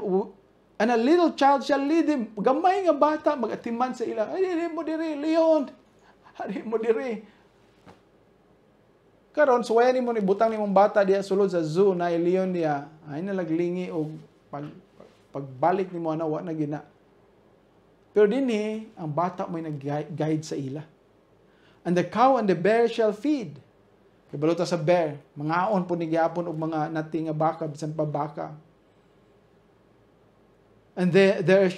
and a little child shall lead him. Gamay nga bata, magatiman sa ila. Ari mo diri, Leon. Ari mo diri. Karon, suwaya nimo ni butang nimong bata diya sulod sa zoo na Leon niya. Ay nalaglingi o pag, pagbalik nimo ana wa na gina. Pero dinhi, ang bata mo'y nag-guide sa ila. And the cow and the bear shall feed Kabalota sa bear, mga aon po nigyapon og mga natinga nga baka bisan pa baka. And their, their,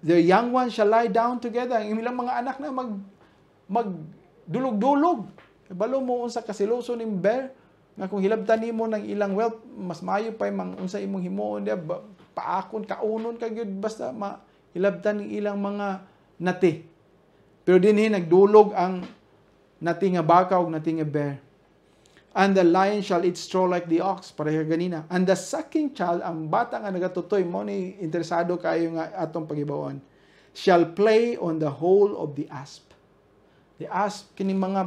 their young ones shall lie down together. Ang ilang mga anak na mag, mag dulog-dulog. Kabalo mo unsa kasiloso ni bear, nga kung hilabtan nimo ng ilang wealth, mas maayo pa mang unsa imong himuon diya, paakon, kaunon ka gyud basta ma hilabtan ni ilang mga nati. Pero dinhi nagdulog ang nati nga baka ug nati nga bear. And the lion shall eat straw like the ox. Pareha ganina. And the sucking child, ang bata nga nagatutoy, mo ni interesado kayo nga atong pagibawon, shall play on the hole of the asp. The asp, kini mga,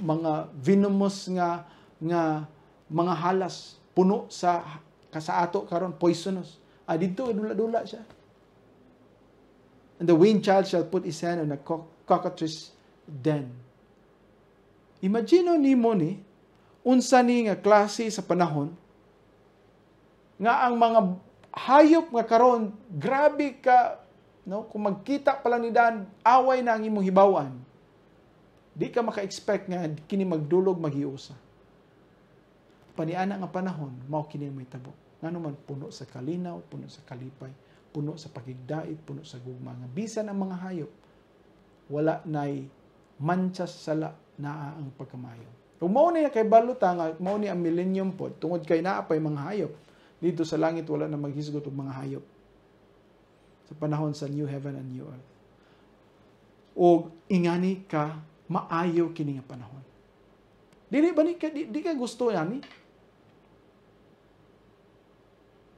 mga venomous nga, nga mga halas, puno sa kasaato karon poisonous. Ah, dito, dula-dula siya. And the wind child shall put his hand on a cockatrice den. Imagino ni mo ni, unsa ni nga klase sa panahon nga ang mga hayop nga karon grabe ka no kung magkita pa lang ni Dan away na ang imong hibawan di ka maka-expect nga kini magdulog maghiusa paniana nga panahon mao kini may tabo ngano man puno sa kalinaw puno sa kalipay puno sa pagigdait puno sa gugma nga bisan ang mga hayop wala nay manchas sala naa ang pagkamayo kung mao na kay baluta nga mao ni ang millennium pod tungod kay naa pay mga hayop. Dito sa langit wala na maghisgot og mga hayop. Sa panahon sa new heaven and new earth. Og ingani ka maayo kini nga panahon. Dili ba ni ka di, di ka gusto ani?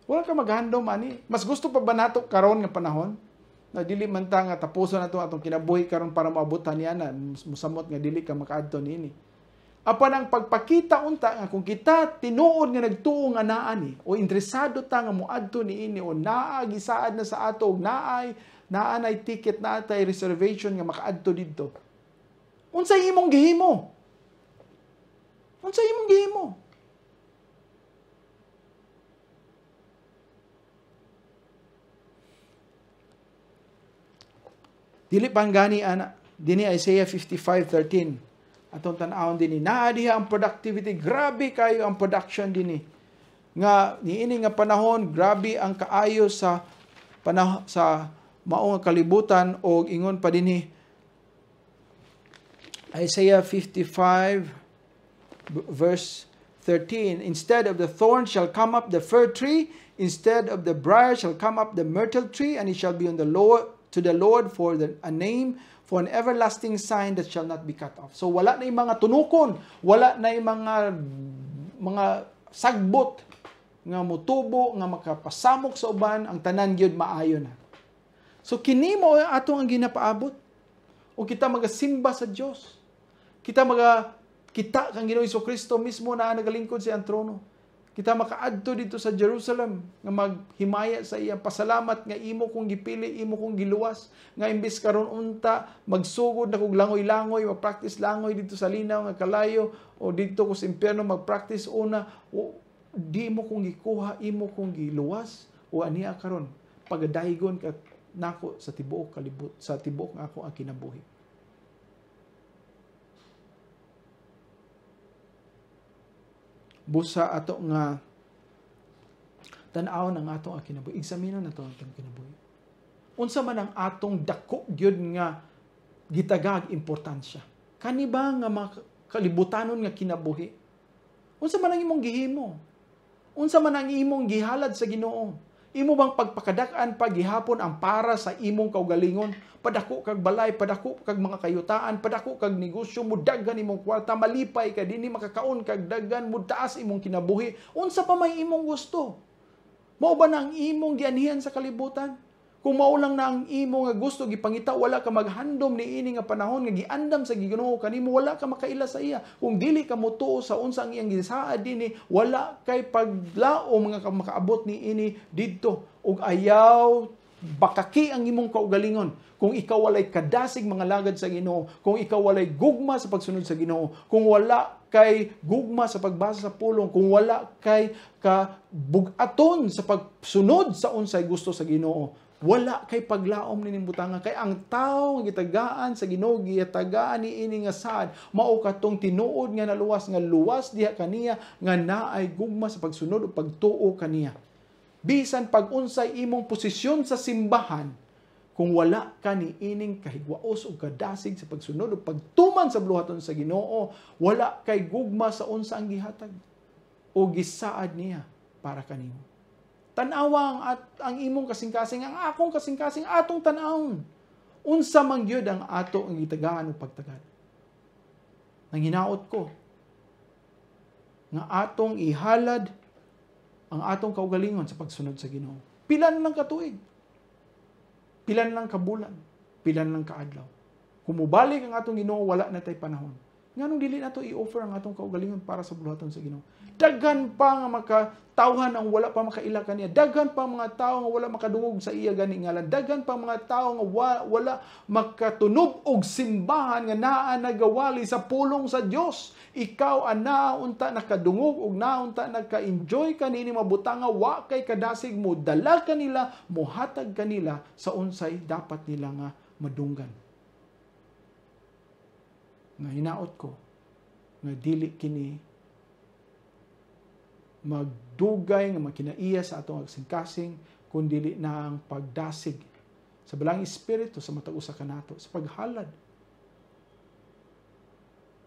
Wala ka maghandom ani. Mas gusto pa ba nato karon nga panahon? na dili man ta nga tapuson ato atong kinabuhi karon para maabot niya na musamot nga dili ka makaadto nini. Apan ang pagpakita unta nga kung kita tinuod nga nagtuo nga naa o interesado ta nga moadto ini o naa gisaad na sa ato og naay naa nay ticket na tay reservation nga makaadto didto. Unsay imong gihimo? Unsay imong gihimo? Dili pang gani ana dini Isaiah 55:13 atong tan-awon dinhi naa diha ang productivity grabe kayo ang production dinhi nga niini nga panahon grabe ang kaayo sa panah sa maong kalibutan og ingon pa dinhi Isaiah 55 verse 13 Instead of the thorn shall come up the fir tree, instead of the briar shall come up the myrtle tree, and it shall be on the Lord to the Lord for the, a name for an everlasting sign that shall not be cut off. So wala na yung mga tunukon, wala na yung mga mga sagbot nga motubo nga makapasamok sa uban ang tanan gyud maayo na. So kini mo ato ang ginapaabot. O kita magasimba sa Dios. Kita maga kita kang Ginoo Kristo mismo na nagalingkod sa ang trono kita makaadto dito sa Jerusalem nga maghimaya sa iya pasalamat nga imo kong gipili imo kong giluwas nga imbis karon unta magsugod na kog langoy-langoy magpractice langoy dito sa linaw nga kalayo o dito ko sa impyerno magpractice una o, di mo kong gikuha imo kong giluwas o aniya karon pagadaygon ka nako sa tibuok kalibot sa tibuok nga ako ang kinabuhi busa ato nga tan-aw ng atong akinabuhi. Examine na to ang kinabuhi. Unsa man ang atong dako gyud nga gitagag importansya. Kani ba nga kalibutanon nga kinabuhi? Unsa man ang imong gihimo? Unsa man ang imong gihalad sa Ginoo? Imo bang pagpakadakan pagihapon ang para sa imong kaugalingon? Padako kag balay, padako kag mga kayutaan, padako kag negosyo mudagan imong kwarta, malipay ka dinhi makakaon kag daghan mo imong kinabuhi. Unsa pa may imong gusto? Mao ba na ang imong gianhian sa kalibutan? Kung maulang na ang imo nga gusto gipangita wala ka maghandom ini nga panahon nga giandam sa Ginoo kanimo wala ka makaila sa iya. Kung dili ka motuo sa unsa ang iyang gisaad dinhi wala kay paglaom nga makaabot ni ini didto ug ayaw bakaki ang imong kaugalingon kung ikaw walay kadasig mga lagad sa Ginoo, kung ikaw walay gugma sa pagsunod sa Ginoo, kung wala kay gugma sa pagbasa sa pulong, kung wala kay kabugaton sa pagsunod sa unsay gusto sa Ginoo, wala kay paglaom ni butanga kay ang tao gitagaan sa Ginoo gitagaan ni ini nga sad mao katong tinuod nga naluwas nga luwas diha kaniya nga naay gugma sa pagsunod o pagtuo kaniya bisan pag unsay imong posisyon sa simbahan kung wala ka ni ining kahigwaos o kadasig sa pagsunod o pagtuman sa bluhaton sa Ginoo wala kay gugma sa unsa ang gihatag o gisaad niya para kanimo tanawang at ang imong kasing-kasing, ang akong kasing-kasing, atong tanawon. Unsa mang gyud ang ato ang gitagaan o pagtagad. Nang hinaot ko, nga atong ihalad ang atong kaugalingon sa pagsunod sa Ginoo. Pilan lang katuig. Pilan lang kabulan. Pilan lang kaadlaw. Kumubalik ang atong Ginoo, wala na tay panahon nga nung dili nato i-offer ang atong kaugalingon para sa buluhaton sa Ginoo. Daghan pa nga makatawhan ang wala pa makaila kaniya. Daghan pa mga tawo nga wala makadungog sa iya gani ngalan. Daghan pa mga tawo nga wala makatunob og simbahan nga naa nagawali sa pulong sa Dios. Ikaw ang naunta nakadungog og naunta nagka-enjoy kanini mabutanga wa kay kadasig mo dala kanila mohatag kanila sa unsay dapat nila nga madunggan nga hinaot ko nga dili kini magdugay nga makinaiya sa atong agsingkasing kun dili na ang pagdasig sa balang espiritu sa matag usa kanato sa paghalad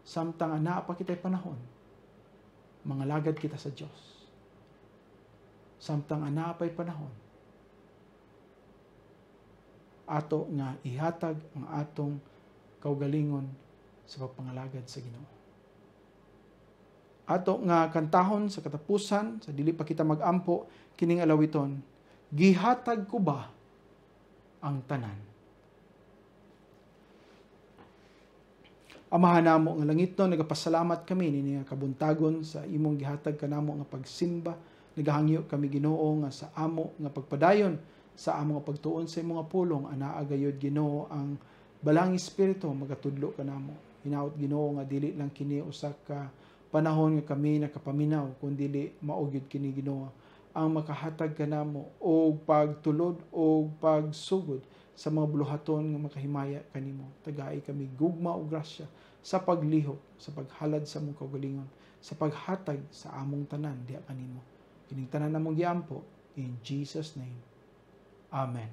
samtang anaa pa kitay panahon mangalagad kita sa Dios samtang anaa pa'y panahon ato nga ihatag ang atong kaugalingon sa pagpangalagad sa Ginoo. Ato nga kantahon sa katapusan, sa dili pa kita magampo kining alawiton, gihatag ko ba ang tanan? Amahan namo ang langit no, nagapasalamat kami ni nga kabuntagon sa imong gihatag kanamo nga pagsimba. Nagahangyo kami Ginoo nga sa amo nga pagpadayon sa among pagtuon sa imong pulong anaagayod Ginoo ang balang espiritu magatudlo kanamo hinaot Ginoo nga dili lang kini usa ka panahon nga kami nakapaminaw kun dili maugyod kini Ginoo ang makahatag kanamo og pagtulod og pagsugod sa mga buluhaton nga makahimaya kanimo tagai kami gugma og grasya sa paglihok sa paghalad sa mong kaugalingon sa paghatag sa among tanan diha kanimo kining tanan namong giampo in Jesus name amen